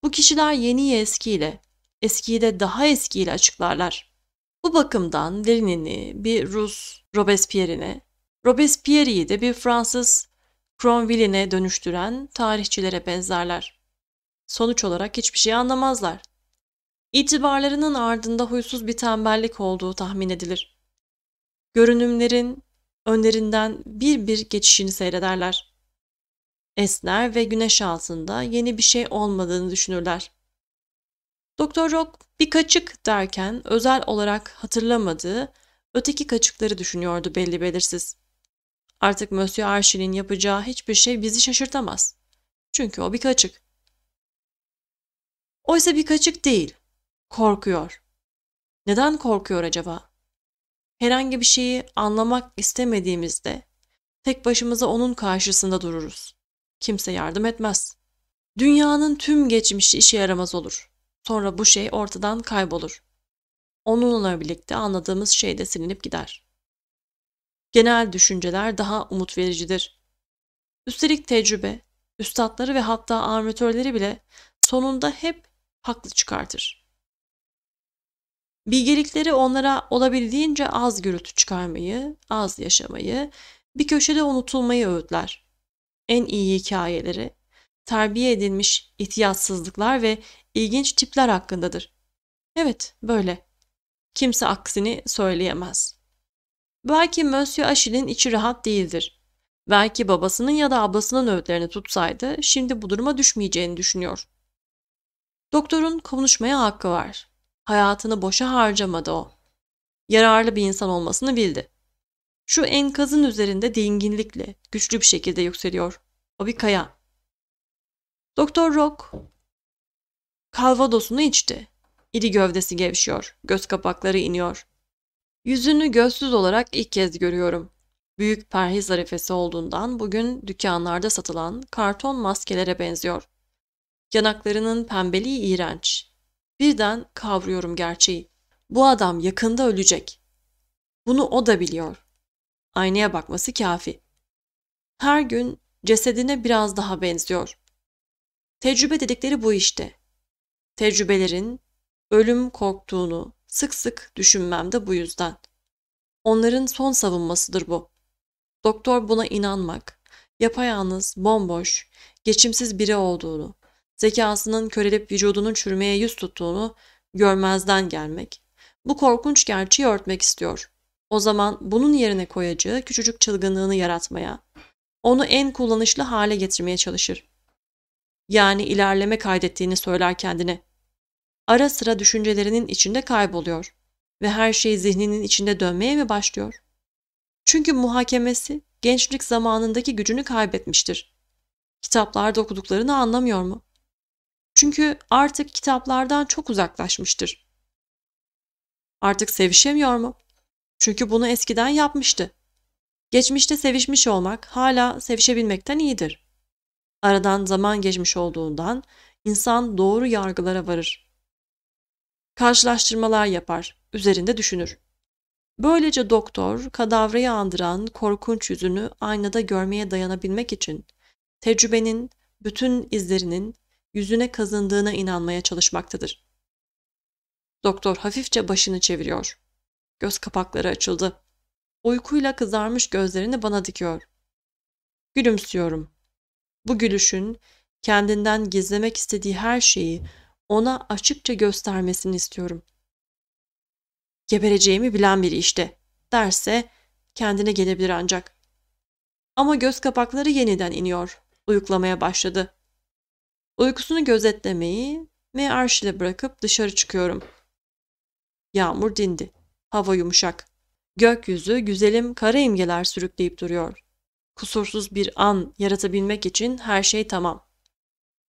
A: Bu kişiler yeniyi eskiyle, eskiyi de daha eskiyle açıklarlar. Bu bakımdan Lenin'i bir Rus Robespierre'ine, Robespierre'yi de bir Fransız Cromwell'ine dönüştüren tarihçilere benzerler. Sonuç olarak hiçbir şey anlamazlar. İtibarlarının ardında huysuz bir tembellik olduğu tahmin edilir. Görünümlerin önlerinden bir bir geçişini seyrederler. Esner ve güneş altında yeni bir şey olmadığını düşünürler. Doktor Rock bir kaçık derken özel olarak hatırlamadığı öteki kaçıkları düşünüyordu belli belirsiz. Artık Monsieur Arşil'in yapacağı hiçbir şey bizi şaşırtamaz. Çünkü o bir kaçık. Oysa bir kaçık değil. Korkuyor. Neden korkuyor acaba? Herhangi bir şeyi anlamak istemediğimizde tek başımıza onun karşısında dururuz. Kimse yardım etmez. Dünyanın tüm geçmişi işe yaramaz olur. Sonra bu şey ortadan kaybolur. Onunla birlikte anladığımız şey de silinip gider.'' genel düşünceler daha umut vericidir. Üstelik tecrübe, üstadları ve hatta amatörleri bile sonunda hep haklı çıkartır. Bilgelikleri onlara olabildiğince az gürültü çıkarmayı, az yaşamayı, bir köşede unutulmayı öğütler. En iyi hikayeleri, terbiye edilmiş ihtiyatsızlıklar ve ilginç tipler hakkındadır. Evet, böyle. Kimse aksini söyleyemez.'' Belki Monsieur Achille'in içi rahat değildir. Belki babasının ya da ablasının öğütlerini tutsaydı şimdi bu duruma düşmeyeceğini düşünüyor. Doktorun konuşmaya hakkı var. Hayatını boşa harcamadı o. Yararlı bir insan olmasını bildi. Şu enkazın üzerinde dinginlikle, güçlü bir şekilde yükseliyor. O bir kaya. Doktor Rock kalvadosunu içti. İri gövdesi gevşiyor, göz kapakları iniyor. Yüzünü gözsüz olarak ilk kez görüyorum. Büyük perhiz arifesi olduğundan bugün dükkanlarda satılan karton maskelere benziyor. Yanaklarının pembeliği iğrenç. Birden kavruyorum gerçeği. Bu adam yakında ölecek. Bunu o da biliyor. Aynaya bakması kafi. Her gün cesedine biraz daha benziyor. Tecrübe dedikleri bu işte. Tecrübelerin ölüm korktuğunu, Sık sık düşünmem de bu yüzden. Onların son savunmasıdır bu. Doktor buna inanmak, yapayalnız, bomboş, geçimsiz biri olduğunu, zekasının körelip vücudunun çürümeye yüz tuttuğunu görmezden gelmek, bu korkunç gerçeği örtmek istiyor. O zaman bunun yerine koyacağı küçücük çılgınlığını yaratmaya, onu en kullanışlı hale getirmeye çalışır. Yani ilerleme kaydettiğini söyler kendine ara sıra düşüncelerinin içinde kayboluyor ve her şey zihninin içinde dönmeye mi başlıyor? Çünkü muhakemesi gençlik zamanındaki gücünü kaybetmiştir. Kitaplarda okuduklarını anlamıyor mu? Çünkü artık kitaplardan çok uzaklaşmıştır. Artık sevişemiyor mu? Çünkü bunu eskiden yapmıştı. Geçmişte sevişmiş olmak hala sevişebilmekten iyidir. Aradan zaman geçmiş olduğundan insan doğru yargılara varır karşılaştırmalar yapar, üzerinde düşünür. Böylece doktor kadavrayı andıran korkunç yüzünü aynada görmeye dayanabilmek için tecrübenin bütün izlerinin yüzüne kazındığına inanmaya çalışmaktadır. Doktor hafifçe başını çeviriyor. Göz kapakları açıldı. Uykuyla kızarmış gözlerini bana dikiyor. Gülümsüyorum. Bu gülüşün kendinden gizlemek istediği her şeyi ona açıkça göstermesini istiyorum. Gebereceğimi bilen biri işte derse kendine gelebilir ancak. Ama göz kapakları yeniden iniyor. Uyuklamaya başladı. Uykusunu gözetlemeyi mearşile bırakıp dışarı çıkıyorum. Yağmur dindi. Hava yumuşak. Gökyüzü güzelim kara imgeler sürükleyip duruyor. Kusursuz bir an yaratabilmek için her şey tamam.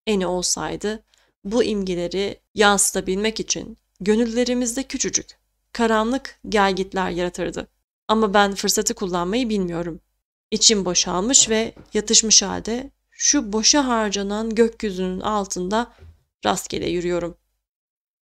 A: Eni olsaydı bu imgileri yansıtabilmek için gönüllerimizde küçücük, karanlık gelgitler yaratırdı. Ama ben fırsatı kullanmayı bilmiyorum. İçim boşalmış ve yatışmış halde şu boşa harcanan gökyüzünün altında rastgele yürüyorum.